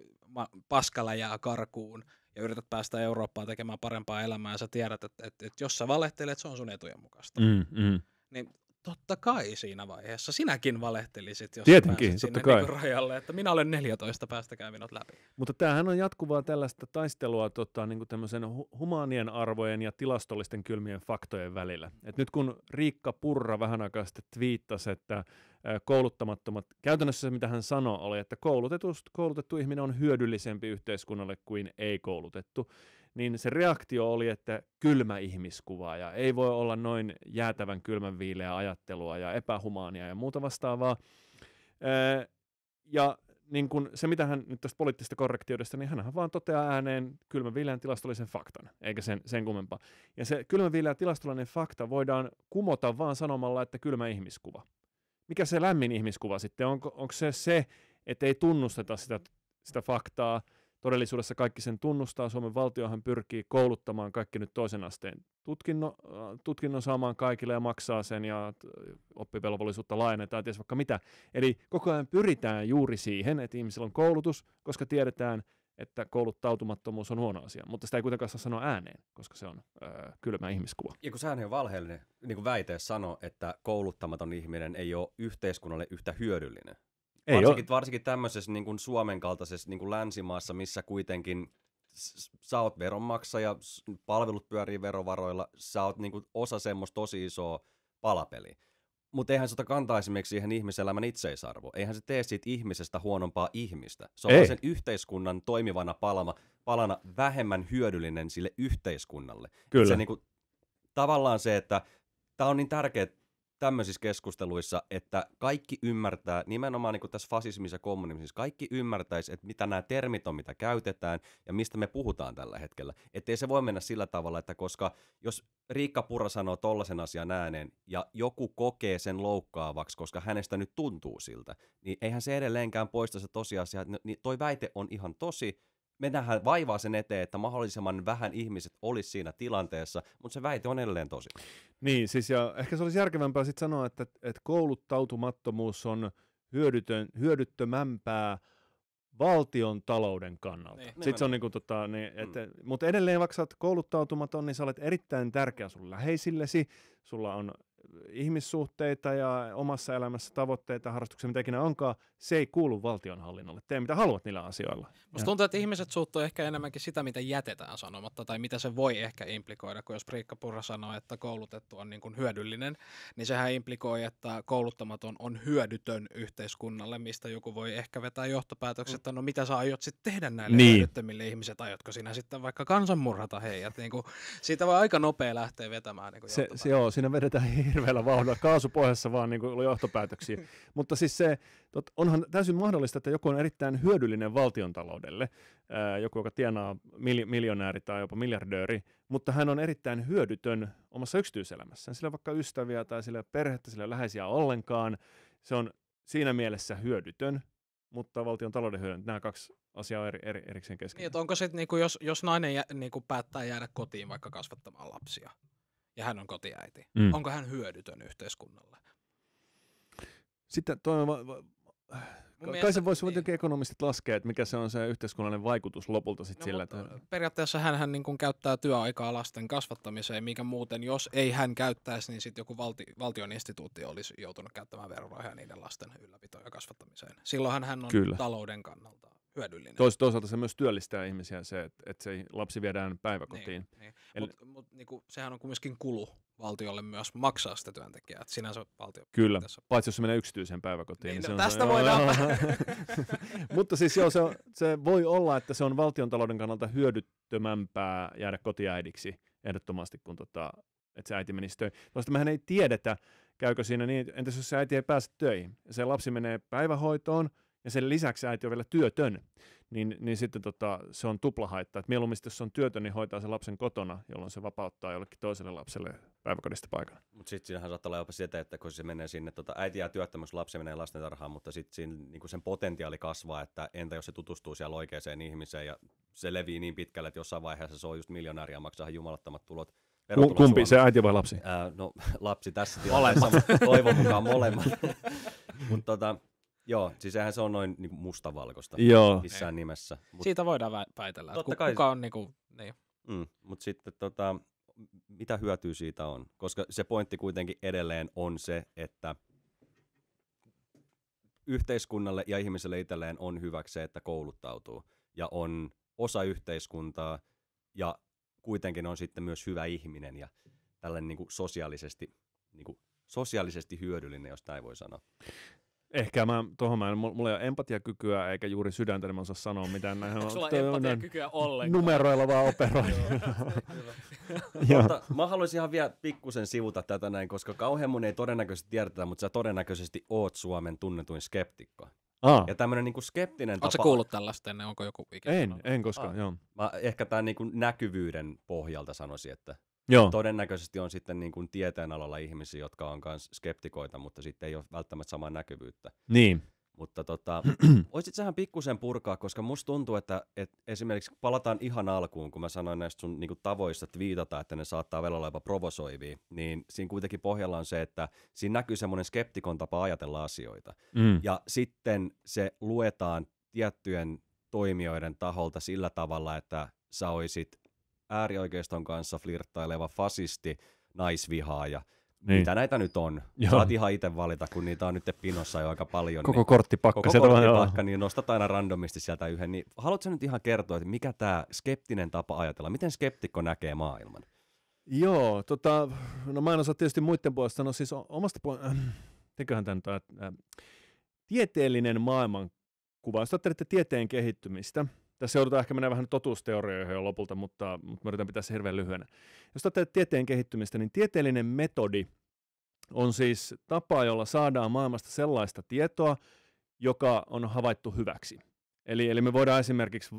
paskaläjää karkuun ja yrität päästä Eurooppaan tekemään parempaa elämää ja sä tiedät, että, että, että jos sä valehtelet, se on sun etujen mukaista. Mm, mm. Niin totta kai siinä vaiheessa. Sinäkin valehtelisit, jos Tietenkin, totta kai. Niin rajalle, että minä olen 14, päästäkää minut läpi. Mutta tämähän on jatkuvaa tällaista taistelua tota, niin kuin tämmöisen humaanien arvojen ja tilastollisten kylmien faktojen välillä. Et nyt kun Riikka Purra vähän aikaa sitten twiittasi, että kouluttamattomat, käytännössä se mitä hän sanoi oli, että koulutettu ihminen on hyödyllisempi yhteiskunnalle kuin ei koulutettu, niin se reaktio oli, että kylmä ihmiskuva ja ei voi olla noin jäätävän kylmän viileä ajattelua ja epähumaania ja muuta vastaavaa. ja niin kun se, mitä hän nyt tästä poliittisesta korrektiudesta, niin hän vaan toteaa ääneen kylmän viileän tilastollisen faktan, eikä sen, sen kummempaa. Ja se kylmän viileä tilastollinen fakta voidaan kumota vaan sanomalla, että kylmä ihmiskuva. Mikä se lämmin ihmiskuva sitten Onko, Onko se se, että ei tunnusteta sitä, sitä faktaa, Todellisuudessa kaikki sen tunnustaa. Suomen valtiohan pyrkii kouluttamaan kaikki nyt toisen asteen tutkinno, äh, tutkinnon saamaan kaikille ja maksaa sen ja äh, oppivelvollisuutta laajennetaan ties vaikka mitä. Eli koko ajan pyritään juuri siihen, että ihmisillä on koulutus, koska tiedetään, että kouluttautumattomuus on huono asia, mutta sitä ei kuitenkaan saa sanoa ääneen, koska se on öö, kylmä ihmiskuva. Ja kun sehän on valheellinen, niin kuin väite sanoo, että kouluttamaton ihminen ei ole yhteiskunnalle yhtä hyödyllinen. Ei varsinkin, varsinkin tämmöisessä niin kuin Suomen kaltaisessa niin kuin länsimaassa, missä kuitenkin sä oot veronmaksaja, palvelut pyörii verovaroilla, sä oot niin kuin osa semmoista tosi isoa palapeliä mutta eihän sitä kantaa esimerkiksi siihen ihmiselämän itseisarvo. Eihän se tee siitä ihmisestä huonompaa ihmistä. Se on Ei. sen yhteiskunnan toimivana palama, palana vähemmän hyödyllinen sille yhteiskunnalle. Kyllä. Et se niinku, tavallaan se, että tämä on niin tärkeä tämmöisissä keskusteluissa, että kaikki ymmärtää, nimenomaan niin kuin tässä fasismissa ja kommunismissa, kaikki ymmärtäisi, että mitä nämä termit on, mitä käytetään ja mistä me puhutaan tällä hetkellä. Että ei se voi mennä sillä tavalla, että koska jos Riikka Purra sanoo tollaisen asian ääneen ja joku kokee sen loukkaavaksi, koska hänestä nyt tuntuu siltä, niin eihän se edelleenkään poista se tosiasia, että no, niin toi väite on ihan tosi, mennään vaivaa sen eteen, että mahdollisimman vähän ihmiset olisi siinä tilanteessa, mutta se väite on edelleen tosi. Niin, siis ja ehkä se olisi järkevämpää sitten sanoa, että, että kouluttautumattomuus on hyödytön, hyödyttömämpää valtion talouden kannalta. Niin, Sitten se on niin kuin, tota, niin, mm. että, mm. Mutta edelleen vaikka sä oot kouluttautumaton, niin sä olet erittäin tärkeä sun läheisillesi, sulla on ihmissuhteita ja omassa elämässä tavoitteita, harrastuksia, mitä ikinä onkaan, se ei kuulu valtionhallinnolle. Tee mitä haluat niillä asioilla. Musta tuntuu, että ihmiset suuttuu ehkä enemmänkin sitä, mitä jätetään sanomatta tai mitä se voi ehkä implikoida, kun jos Priikka Purra sanoo, että koulutettu on niin kuin hyödyllinen, niin sehän implikoi, että kouluttamaton on hyödytön yhteiskunnalle, mistä joku voi ehkä vetää johtopäätöksiä, että no mitä sä aiot sitten tehdä näille niin. hyödyttömille ihmisille, aiotko sinä sitten vaikka kansanmurhata heidät. Niin kuin, siitä voi aika nopea lähteä vetämään niin se, se, joo, siinä vedetään hirveällä vauhdilla kaasupohjassa vaan niin kuin johtopäätöksiä. Mutta siis se, tot, on onhan täysin mahdollista, että joku on erittäin hyödyllinen valtiontaloudelle, joku, joka tienaa mil- miljonääri tai jopa miljardööri, mutta hän on erittäin hyödytön omassa yksityiselämässään. Sillä on vaikka ystäviä tai sillä ei ole perhettä, sillä ei ole läheisiä ollenkaan. Se on siinä mielessä hyödytön, mutta valtion talouden hyödyn, nämä kaksi asiaa on eri, eri, erikseen kesken. Niin, onko sitten, niinku, jos, jos nainen jä, niinku, päättää jäädä kotiin vaikka kasvattamaan lapsia, ja hän on kotiäiti, mm. onko hän hyödytön yhteiskunnalle? Sitten toi on Mun kai se voisi niin. jotenkin ekonomistit laskea, että mikä se on se yhteiskunnallinen vaikutus lopulta sit no, sillä. Että... Periaatteessa hän niin käyttää työaikaa lasten kasvattamiseen, mikä muuten, jos ei hän käyttäisi, niin sitten joku valti, valtion instituutti olisi joutunut käyttämään verorahoja niiden lasten ylläpitoon ja kasvattamiseen. Silloinhan hän on Kyllä. talouden kannalta hyödyllinen. Tois, toisaalta se myös työllistää ihmisiä se, että, että se lapsi viedään päiväkotiin. Niin, niin. Eli... Mutta mut, niinku, sehän on kuitenkin kulu valtiolle myös maksaa sitä työntekijää, että sinänsä valtio... Kyllä, tässä... paitsi jos se menee yksityiseen päiväkotiin. Niin, niin no, se tästä on, voidaan... Mutta siis joo, se, on, se voi olla, että se on valtion talouden kannalta hyödyttömämpää jäädä kotiäidiksi ehdottomasti, kun tota, että se äiti menisi töihin. Tuosta mehän ei tiedetä, käykö siinä niin, entäs jos se äiti ei pääse töihin. Se lapsi menee päivähoitoon, ja sen lisäksi äiti on vielä työtön, niin, niin sitten tota, se on tuplahaitta. Et mieluummin jos se on työtön, niin hoitaa se lapsen kotona, jolloin se vapauttaa jollekin toiselle lapselle päiväkodista paikan. Mutta sitten siinähän saattaa olla jopa sitä, että kun se menee sinne, tota, äiti jää työttömäksi, lapsi menee lastentarhaan, mutta sitten siinä niinku sen potentiaali kasvaa, että entä jos se tutustuu siellä oikeaan ihmiseen ja se levii niin pitkälle, että jossain vaiheessa se on just miljonääriä maksaa jumalattomat tulot. Kumpi, Suomessa. se äiti vai lapsi? Ää, no lapsi tässä tilanteessa, molemmat. toivon mukaan molemmat. mutta tota, Joo, siis eihän se on noin niin mustavalkoista Joo. missään nimessä. Mut... Siitä voidaan väitellä, Totta kai... kuka on niin kuin, niin. Mm, mutta sitten tota, mitä hyötyä siitä on? Koska se pointti kuitenkin edelleen on se, että yhteiskunnalle ja ihmiselle itselleen on hyväksi se, että kouluttautuu ja on osa yhteiskuntaa ja kuitenkin on sitten myös hyvä ihminen ja tällainen niin kuin sosiaalisesti, niin kuin sosiaalisesti hyödyllinen, jos näin voi sanoa. Ehkä mä, tohon mä en, mulla ei ole empatiakykyä eikä juuri sydäntä, niin mä osaa sanoa mitään. Näin Onko sulla empatiakykyä ollenkaan? Numeroilla vaan operoi. mutta mä haluaisin ihan vielä pikkusen sivuta tätä näin, koska kauhean mun ei todennäköisesti tiedetä, mutta sä todennäköisesti oot Suomen tunnetuin skeptikko. Aa. Ja tämmöinen niinku skeptinen Oot tapa... Oletko kuullut tällaista ennen? Onko joku ikinä En, sanonut? en koskaan, Aa. joo. Mä ehkä tämän niinku näkyvyyden pohjalta sanoisin, että Joo. Todennäköisesti on sitten niin kuin tieteen alalla ihmisiä, jotka on myös skeptikoita, mutta sitten ei ole välttämättä samaa näkyvyyttä. Niin. Mutta tota, voisit sähän pikkusen purkaa, koska musta tuntuu, että, että esimerkiksi palataan ihan alkuun, kun mä sanoin näistä sun niin tavoista viitata, että ne saattaa vielä olla jopa provosoivia, niin siinä kuitenkin pohjalla on se, että siinä näkyy semmoinen skeptikon tapa ajatella asioita. Mm. Ja sitten se luetaan tiettyjen toimijoiden taholta sillä tavalla, että sä oisit äärioikeiston kanssa flirttaileva fasisti, naisvihaaja, niin. mitä näitä nyt on. Joo. Saat ihan itse valita, kun niitä on nyt pinossa jo aika paljon. Koko niin, korttipakka. Koko korttipakka, on. niin nostat aina randomisti sieltä yhden. Niin, haluatko nyt ihan kertoa, että mikä tämä skeptinen tapa ajatella, miten skeptikko näkee maailman? Joo, tota, no mä en osaa tietysti muiden puolesta, no siis omasta puolesta, äh, teköhän tämän, äh, tieteellinen maailmankuva, jos ajattelette tieteen kehittymistä – tässä joudutaan ehkä menemään vähän totuusteorioihin jo lopulta, mutta, mutta mä yritän pitää se hirveän lyhyenä. Jos tätä tieteen kehittymistä, niin tieteellinen metodi on siis tapa, jolla saadaan maailmasta sellaista tietoa, joka on havaittu hyväksi. Eli, eli me voidaan esimerkiksi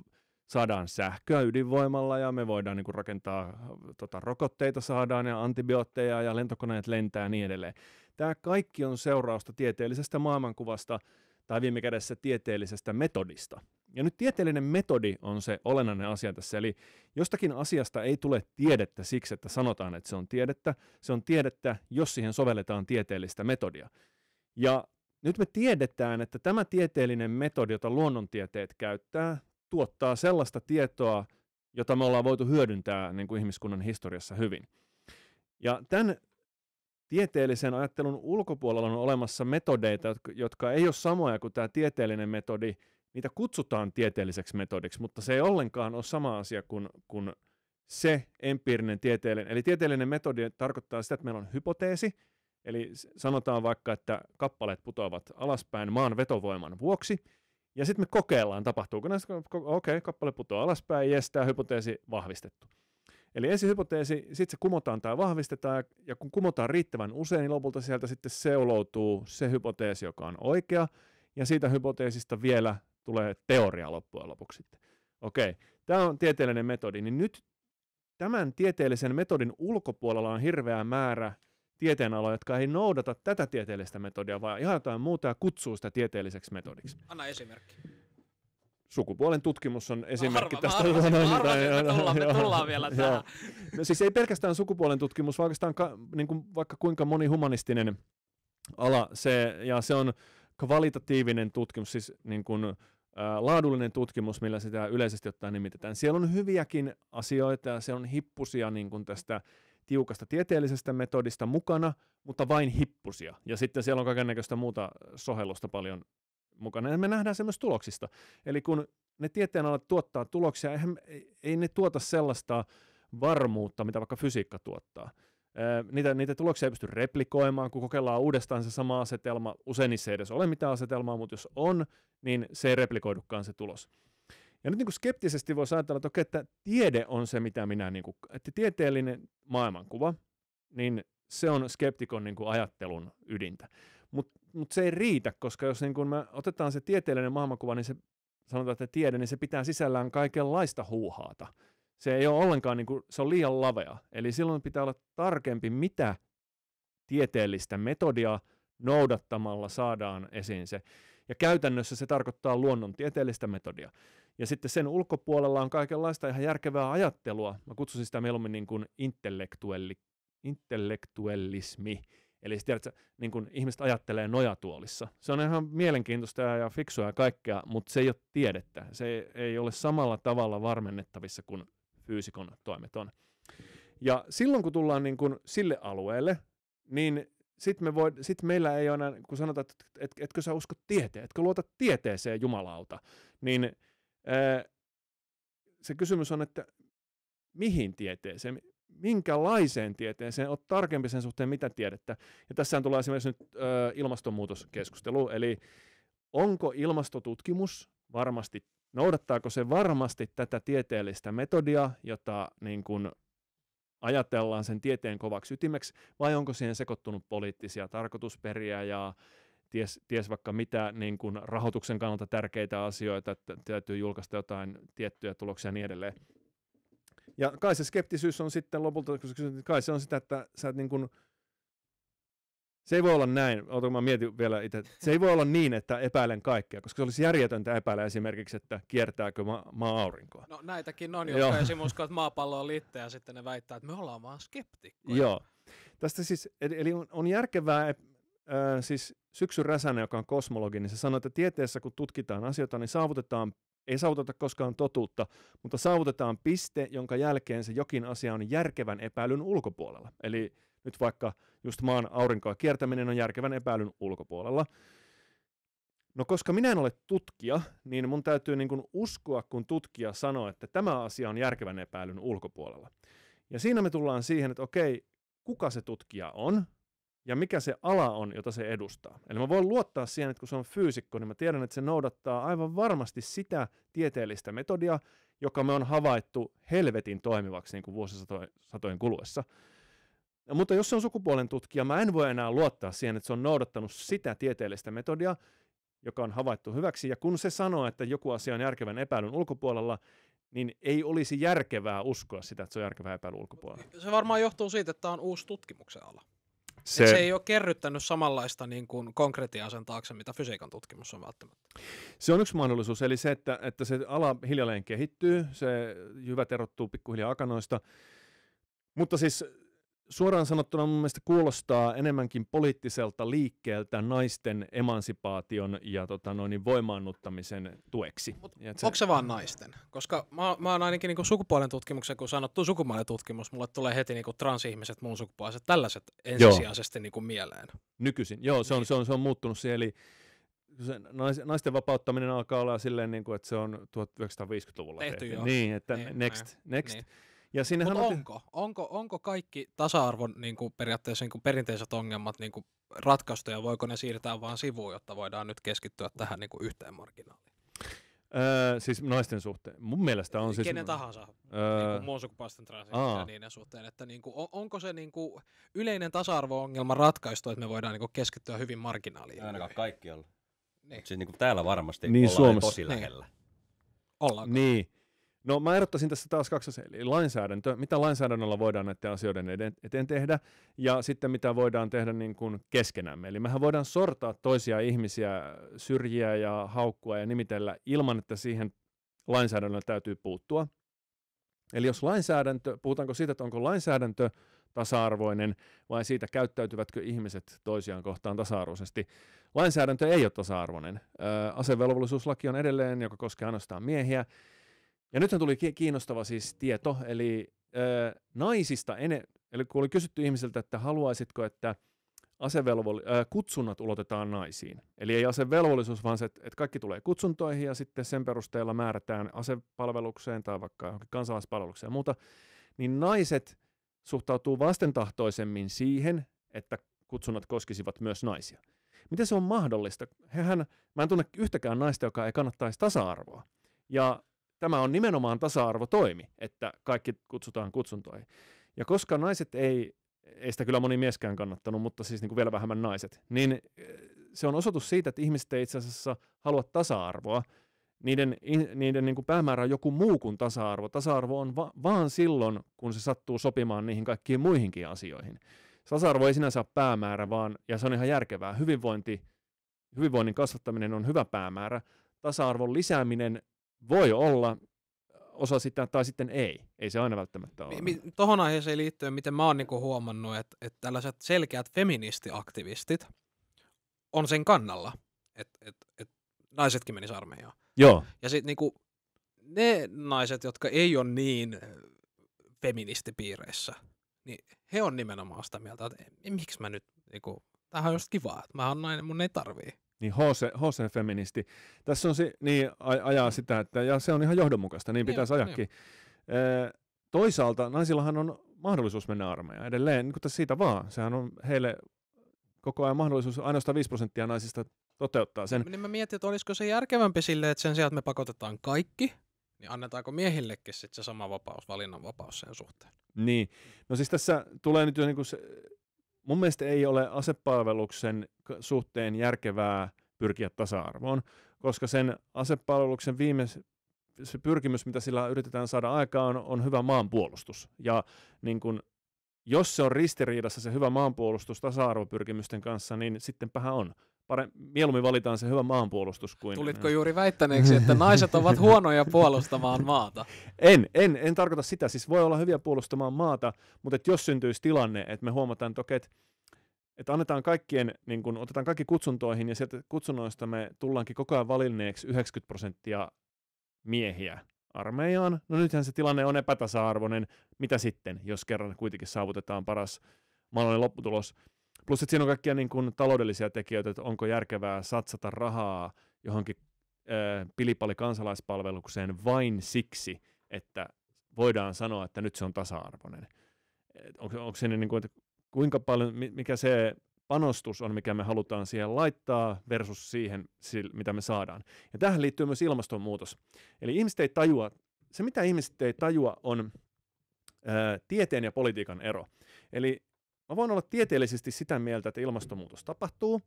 saadaan sähköä ydinvoimalla ja me voidaan niin kuin rakentaa tota, rokotteita saadaan ja antibiootteja ja lentokoneet lentää ja niin edelleen. Tämä kaikki on seurausta tieteellisestä maailmankuvasta tai viime kädessä tieteellisestä metodista, ja nyt tieteellinen metodi on se olennainen asia tässä, eli jostakin asiasta ei tule tiedettä siksi, että sanotaan, että se on tiedettä. Se on tiedettä, jos siihen sovelletaan tieteellistä metodia. Ja nyt me tiedetään, että tämä tieteellinen metodi, jota luonnontieteet käyttää, tuottaa sellaista tietoa, jota me ollaan voitu hyödyntää niin kuin ihmiskunnan historiassa hyvin. Ja tämän tieteellisen ajattelun ulkopuolella on olemassa metodeita, jotka ei ole samoja kuin tämä tieteellinen metodi – niitä kutsutaan tieteelliseksi metodiksi, mutta se ei ollenkaan ole sama asia kuin, kuin se empiirinen tieteellinen. Eli tieteellinen metodi tarkoittaa sitä, että meillä on hypoteesi, eli sanotaan vaikka, että kappaleet putoavat alaspäin maan vetovoiman vuoksi, ja sitten me kokeillaan, tapahtuuko näistä, okei, okay, kappale putoaa alaspäin, jes, tämä hypoteesi vahvistettu. Eli hypoteesi, sitten se kumotaan tai vahvistetaan, ja kun kumotaan riittävän usein, niin lopulta sieltä sitten seuloutuu se hypoteesi, joka on oikea, ja siitä hypoteesista vielä tulee teoria loppujen lopuksi sitten. Okei, tämä on tieteellinen metodi, niin nyt tämän tieteellisen metodin ulkopuolella on hirveä määrä tieteenaloja, jotka ei noudata tätä tieteellistä metodia, vaan ihan jotain muuta ja kutsuu sitä tieteelliseksi metodiksi. Anna esimerkki. Sukupuolen tutkimus on esimerkki no, tästä. Mä että me tullaan, me tullaan vielä tähän. No, siis ei pelkästään sukupuolen tutkimus, vaan oikeastaan ka, niin kuin vaikka kuinka moni humanistinen ala se, ja se on kvalitatiivinen tutkimus, siis niin kuin, äh, laadullinen tutkimus, millä sitä yleisesti ottaen nimitetään. Siellä on hyviäkin asioita ja siellä on hippusia niin kuin tästä tiukasta tieteellisestä metodista mukana, mutta vain hippusia. Ja sitten siellä on kaikennäköistä muuta sohellusta paljon mukana. Ja me nähdään se myös tuloksista. Eli kun ne tieteenalat tuottaa tuloksia, eihän, ei ne tuota sellaista varmuutta, mitä vaikka fysiikka tuottaa niitä, niitä tuloksia ei pysty replikoimaan, kun kokeillaan uudestaan se sama asetelma. Usein niissä ei edes ole mitään asetelmaa, mutta jos on, niin se ei replikoidukaan se tulos. Ja nyt niin kuin skeptisesti voisi ajatella, että, okei, että tiede on se, mitä minä, niin kuin, että tieteellinen maailmankuva, niin se on skeptikon niin kuin ajattelun ydintä. Mutta mut se ei riitä, koska jos niin kuin me otetaan se tieteellinen maailmankuva, niin se sanotaan, että tiede, niin se pitää sisällään kaikenlaista huuhaata se ei ole ollenkaan, niin kuin, se on liian lavea. Eli silloin pitää olla tarkempi, mitä tieteellistä metodia noudattamalla saadaan esiin se. Ja käytännössä se tarkoittaa luonnontieteellistä metodia. Ja sitten sen ulkopuolella on kaikenlaista ihan järkevää ajattelua. Mä kutsusin sitä mieluummin niin kuin intellektuelli, intellektuellismi. Eli että niin kuin ihmiset ajattelee nojatuolissa. Se on ihan mielenkiintoista ja fiksua ja kaikkea, mutta se ei ole tiedettä. Se ei ole samalla tavalla varmennettavissa kuin fyysikon toimet on. Ja silloin kun tullaan niin kuin sille alueelle, niin sitten me sit meillä ei ole enää, kun sanotaan, että et, etkö sä usko tieteen, etkö luota tieteeseen jumalauta, niin ää, se kysymys on, että mihin tieteeseen, minkälaiseen tieteeseen, on tarkempi sen suhteen, mitä tiedettä. Ja tässä tulee esimerkiksi nyt ää, ilmastonmuutoskeskustelu, eli onko ilmastotutkimus varmasti noudattaako se varmasti tätä tieteellistä metodia, jota niin kuin ajatellaan sen tieteen kovaksi ytimeksi, vai onko siihen sekoittunut poliittisia tarkoitusperiä ja ties, ties vaikka mitä niin kuin rahoituksen kannalta tärkeitä asioita, että täytyy julkaista jotain tiettyjä tuloksia ja niin edelleen. Ja kai se skeptisyys on sitten lopulta, kai se on sitä, että sä et niin kuin se ei voi olla näin, Ota, mä mietin vielä itse, se ei voi olla niin, että epäilen kaikkea, koska se olisi järjetöntä epäillä esimerkiksi, että kiertääkö ma- maa aurinkoa. No näitäkin on, jotka esimerkiksi uskoo, että maapallo on ja sitten ne väittää, että me ollaan vaan skeptikkoja. Joo. Tästä siis, eli on, on järkevää, äh, siis Syksy Räsänen, joka on kosmologi, niin se sanoi, että tieteessä kun tutkitaan asioita, niin saavutetaan ei saavuteta koskaan totuutta, mutta saavutetaan piste, jonka jälkeen se jokin asia on järkevän epäilyn ulkopuolella. Eli nyt vaikka just maan aurinkoa kiertäminen on järkevän epäilyn ulkopuolella. No koska minä en ole tutkija, niin mun täytyy niin kuin uskoa, kun tutkija sanoo, että tämä asia on järkevän epäilyn ulkopuolella. Ja siinä me tullaan siihen, että okei, kuka se tutkija on ja mikä se ala on, jota se edustaa. Eli mä voin luottaa siihen, että kun se on fyysikko, niin mä tiedän, että se noudattaa aivan varmasti sitä tieteellistä metodia, joka me on havaittu helvetin toimivaksi niin kuin vuosisatojen kuluessa mutta jos se on sukupuolen tutkija, mä en voi enää luottaa siihen, että se on noudattanut sitä tieteellistä metodia, joka on havaittu hyväksi. Ja kun se sanoo, että joku asia on järkevän epäilyn ulkopuolella, niin ei olisi järkevää uskoa sitä, että se on järkevää epäilyn ulkopuolella. Se varmaan johtuu siitä, että tämä on uusi tutkimuksen ala. Se, se ei ole kerryttänyt samanlaista niin kuin konkretiaa sen taakse, mitä fysiikan tutkimus on välttämättä. Se on yksi mahdollisuus, eli se, että, että se ala hiljalleen kehittyy, se jyvät erottuu pikkuhiljaa akanoista, mutta siis suoraan sanottuna mun mielestä kuulostaa enemmänkin poliittiselta liikkeeltä naisten emansipaation ja tota noin, niin voimaannuttamisen tueksi. se... Onko se vaan naisten? Koska mä, mä oon ainakin niinku sukupuolen tutkimuksen, kun sanottu sukupuolen tutkimus, mulle tulee heti niinku transihmiset, muun sukupuoliset, tällaiset ensisijaisesti joo. niinku mieleen. Nykyisin, joo, se on, se on, se on muuttunut siihen, eli naisten vapauttaminen alkaa olla silleen, niin kuin, että se on 1950-luvulla tehty. tehty. Niin, että niin, next, näin. next. Niin. Ja Mut on... onko, onko, onko kaikki tasa-arvon niin kuin periaatteessa niin kuin perinteiset ongelmat niin kuin ratkaistu ja voiko ne siirtää vain sivuun, jotta voidaan nyt keskittyä tähän niin kuin yhteen marginaaliin? Öö, siis naisten suhteen. Mun mielestä on Kenen niin siis... Kenen tahansa, niin öö... niin muunsukupuolisten ja niiden suhteen. Että niin kuin, onko se niin kuin yleinen tasa-arvo-ongelma ratkaistu, että me voidaan niin kuin keskittyä hyvin marginaaliin? Ainakaan kaikki on. Niin. Siis niin kuin täällä varmasti niin ollaan Suomessa. tosi niin. lähellä. Niin. Ollaanko? Niin. No mä ehdottaisin tässä taas kaksi eli lainsäädäntö, mitä lainsäädännöllä voidaan näiden asioiden eteen tehdä, ja sitten mitä voidaan tehdä niin kuin keskenämme. Eli mehän voidaan sortaa toisia ihmisiä, syrjiä ja haukkua ja nimitellä ilman, että siihen lainsäädännöllä täytyy puuttua. Eli jos lainsäädäntö, puhutaanko siitä, että onko lainsäädäntö tasa-arvoinen vai siitä, käyttäytyvätkö ihmiset toisiaan kohtaan tasa-arvoisesti. Lainsäädäntö ei ole tasa-arvoinen. asevelvollisuuslaki on edelleen, joka koskee ainoastaan miehiä, ja nythän tuli kiinnostava siis tieto, eli ö, naisista, ene, eli kun oli kysytty ihmiseltä, että haluaisitko, että asevelvolli- ö, kutsunnat ulotetaan naisiin. Eli ei asevelvollisuus, vaan se, että kaikki tulee kutsuntoihin ja sitten sen perusteella määrätään asepalvelukseen tai vaikka johonkin kansalaispalvelukseen ja muuta, niin naiset suhtautuu vastentahtoisemmin siihen, että kutsunnat koskisivat myös naisia. Miten se on mahdollista? Hehän, mä en tunne yhtäkään naista, joka ei kannattaisi tasa-arvoa. Ja tämä on nimenomaan tasa-arvotoimi, että kaikki kutsutaan kutsuntoihin. Ja koska naiset ei, ei sitä kyllä moni mieskään kannattanut, mutta siis niin kuin vielä vähemmän naiset, niin eh, se on osoitus siitä, että ihmiset ei itse asiassa halua tasa-arvoa. Niiden, niiden niin kuin päämäärä on joku muu kuin tasa-arvo. Tasa-arvo on va- vaan silloin, kun se sattuu sopimaan niihin kaikkiin muihinkin asioihin. Tasa-arvo ei sinänsä ole päämäärä, vaan, ja se on ihan järkevää, hyvinvointi, hyvinvoinnin kasvattaminen on hyvä päämäärä. Tasa-arvon lisääminen voi olla osa sitä tai sitten ei. Ei se aina välttämättä ole. Tuohon aiheeseen liittyen, miten mä oon niinku huomannut, että, että tällaiset selkeät feministiaktivistit on sen kannalla, että et, et naisetkin menisivät armeijaan. Joo. Ja sitten niinku, ne naiset, jotka ei ole niin feministipiireissä, niin he on nimenomaan sitä mieltä, että miksi mä nyt, niinku, tämähän on just kivaa, että mä oon nainen, mun ei tarvii niin HC, feministi Tässä on se, niin ajaa sitä, että, ja se on ihan johdonmukaista, niin, niin pitäisi niin, ajakin. Niin. toisaalta naisillahan on mahdollisuus mennä armeijaan edelleen, niin siitä vaan. Sehän on heille koko ajan mahdollisuus, ainoastaan 5 prosenttia naisista toteuttaa sen. Niin mä mietin, että olisiko se järkevämpi sille, että sen sijaan, että me pakotetaan kaikki, niin annetaanko miehillekin sitten se sama vapaus, valinnanvapaus sen suhteen? Niin, no siis tässä tulee nyt jo kuin niinku se, mun mielestä ei ole asepalveluksen suhteen järkevää pyrkiä tasa-arvoon, koska sen asepalveluksen viimeis, se pyrkimys, mitä sillä yritetään saada aikaan, on hyvä maanpuolustus. Ja niin kun, jos se on ristiriidassa se hyvä maanpuolustus tasa-arvopyrkimysten kanssa, niin sittenpähän on pare, mieluummin valitaan se hyvä maanpuolustus kuin... Tulitko juuri väittäneeksi, että naiset ovat huonoja puolustamaan maata? En, en, en tarkoita sitä. Siis voi olla hyviä puolustamaan maata, mutta et jos syntyisi tilanne, että me huomataan, että okei, että annetaan kaikkien, niin kun, otetaan kaikki kutsuntoihin ja sieltä kutsunnoista me tullaankin koko ajan valinneeksi 90 prosenttia miehiä armeijaan. No nythän se tilanne on epätasa-arvoinen. Mitä sitten, jos kerran kuitenkin saavutetaan paras mahdollinen lopputulos? Plus, että siinä on kaikkia niin kuin taloudellisia tekijöitä, että onko järkevää satsata rahaa johonkin äh, pilipali kansalaispalvelukseen vain siksi, että voidaan sanoa, että nyt se on tasa-arvoinen. Et onko, onko se niin kuin, että kuinka paljon, mikä se panostus on, mikä me halutaan siihen laittaa versus siihen, mitä me saadaan. Ja tähän liittyy myös ilmastonmuutos. Eli ihmiset ei tajua, se mitä ihmiset ei tajua on ää, tieteen ja politiikan ero. Eli Mä voin olla tieteellisesti sitä mieltä, että ilmastonmuutos tapahtuu.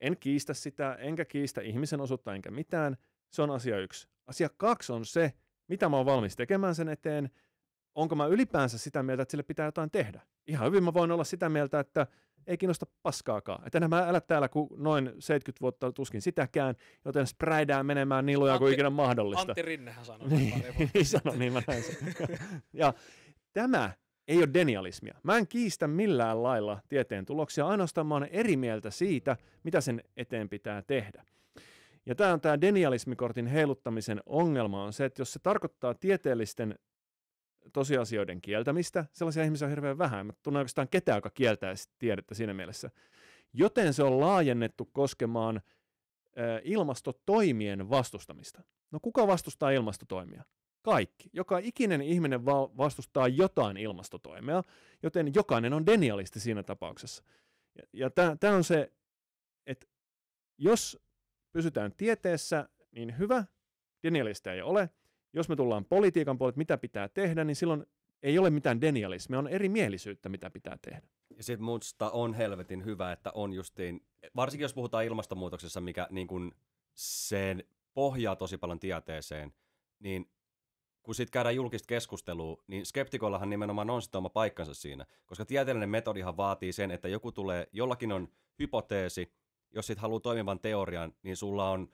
En kiistä sitä, enkä kiistä ihmisen osuutta, enkä mitään. Se on asia yksi. Asia kaksi on se, mitä mä oon valmis tekemään sen eteen. Onko mä ylipäänsä sitä mieltä, että sille pitää jotain tehdä? Ihan hyvin mä voin olla sitä mieltä, että ei kiinnosta paskaakaan. Että nämä älä täällä kuin noin 70 vuotta tuskin sitäkään, joten spräidään menemään niin lujaa kuin ikinä mahdollista. Antti Rinnehän sanoi. Niin, niin sanoi, niin mä näin sen. ja tämä ei ole denialismia. Mä en kiistä millään lailla tieteen tuloksia, ainoastaan mä olen eri mieltä siitä, mitä sen eteen pitää tehdä. Ja tämä on tämä denialismikortin heiluttamisen ongelma on se, että jos se tarkoittaa tieteellisten tosiasioiden kieltämistä, sellaisia ihmisiä on hirveän vähän. Mä tunnen oikeastaan ketään, joka kieltää tiedettä siinä mielessä. Joten se on laajennettu koskemaan ilmastotoimien vastustamista. No kuka vastustaa ilmastotoimia? Kaikki. Joka ikinen ihminen va- vastustaa jotain ilmastotoimea, joten jokainen on denialisti siinä tapauksessa. Ja, ja tämä on se, että jos pysytään tieteessä, niin hyvä, denialista ei ole. Jos me tullaan politiikan puolelle, mitä pitää tehdä, niin silloin ei ole mitään denialismia, on eri mielisyyttä, mitä pitää tehdä. Ja sitten minusta on helvetin hyvä, että on justiin, varsinkin jos puhutaan ilmastonmuutoksessa, mikä niin kun sen pohjaa tosi paljon tieteeseen, niin kun sitten käydään julkista keskustelua, niin skeptikollahan nimenomaan on sitä oma paikkansa siinä, koska tieteellinen metodihan vaatii sen, että joku tulee, jollakin on hypoteesi, jos sit haluaa toimivan teorian, niin sulla on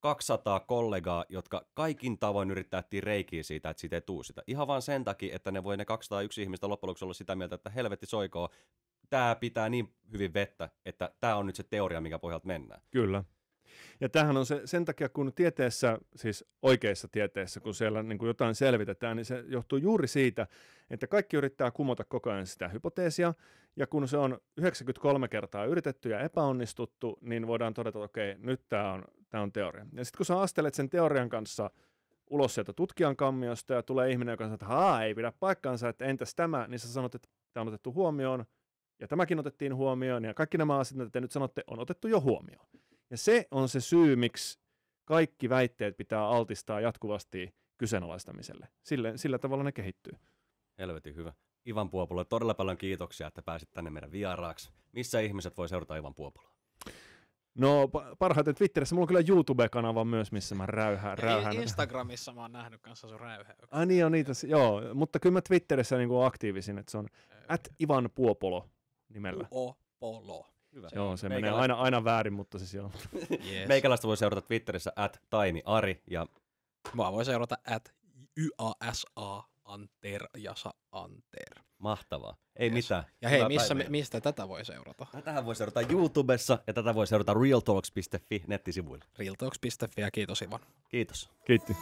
200 kollegaa, jotka kaikin tavoin yrittää reikiä siitä, että siitä ei tule sitä. Ihan vaan sen takia, että ne voi ne 201 ihmistä loppujen lopuksi olla sitä mieltä, että helvetti soikoo, tämä pitää niin hyvin vettä, että tämä on nyt se teoria, mikä pohjalta mennään. Kyllä. Ja tämähän on se, sen takia, kun tieteessä, siis oikeassa tieteessä, kun siellä niin kuin jotain selvitetään, niin se johtuu juuri siitä, että kaikki yrittää kumota koko ajan sitä hypoteesia, ja kun se on 93 kertaa yritetty ja epäonnistuttu, niin voidaan todeta, että okei, nyt tämä on, tämä on teoria. Ja sitten kun sä astelet sen teorian kanssa ulos sieltä tutkijan kammiosta ja tulee ihminen, joka sanoo, että haa, ei pidä paikkaansa, että entäs tämä, niin sä sanot, että tämä on otettu huomioon, ja tämäkin otettiin huomioon, ja kaikki nämä asiat, mitä te nyt sanotte, on otettu jo huomioon. Ja se on se syy, miksi kaikki väitteet pitää altistaa jatkuvasti kyseenalaistamiselle. Sillä, sillä tavalla ne kehittyy. Helvetin hyvä. Ivan Puopolo, todella paljon kiitoksia, että pääsit tänne meidän vieraaksi. Missä ihmiset voi seurata Ivan Puopoloa? No parhaiten Twitterissä, mulla on kyllä YouTube-kanava myös, missä mä räyhään. räyhän. Instagramissa mä oon nähnyt kanssa sun räyhää. Ah niin on niitä, joo, mutta kyllä mä Twitterissä niinku aktiivisin, että se on at Ivan Puopolo nimellä. Puopolo. Hyvä. Joo, se menee aina, aina väärin, mutta siis joo. yes. Meikäläistä voi seurata Twitterissä at taimiari ja... Mä voi seurata at YASA Anter Jasa Anter. Mahtavaa. Ei yes. mitään. Ja hei, missä, mistä tätä voi seurata? Tätähän no, voi seurata YouTubessa ja tätä voi seurata realtalks.fi nettisivuilla. Realtalks.fi ja kiitos Ivan. Kiitos. Kiitti.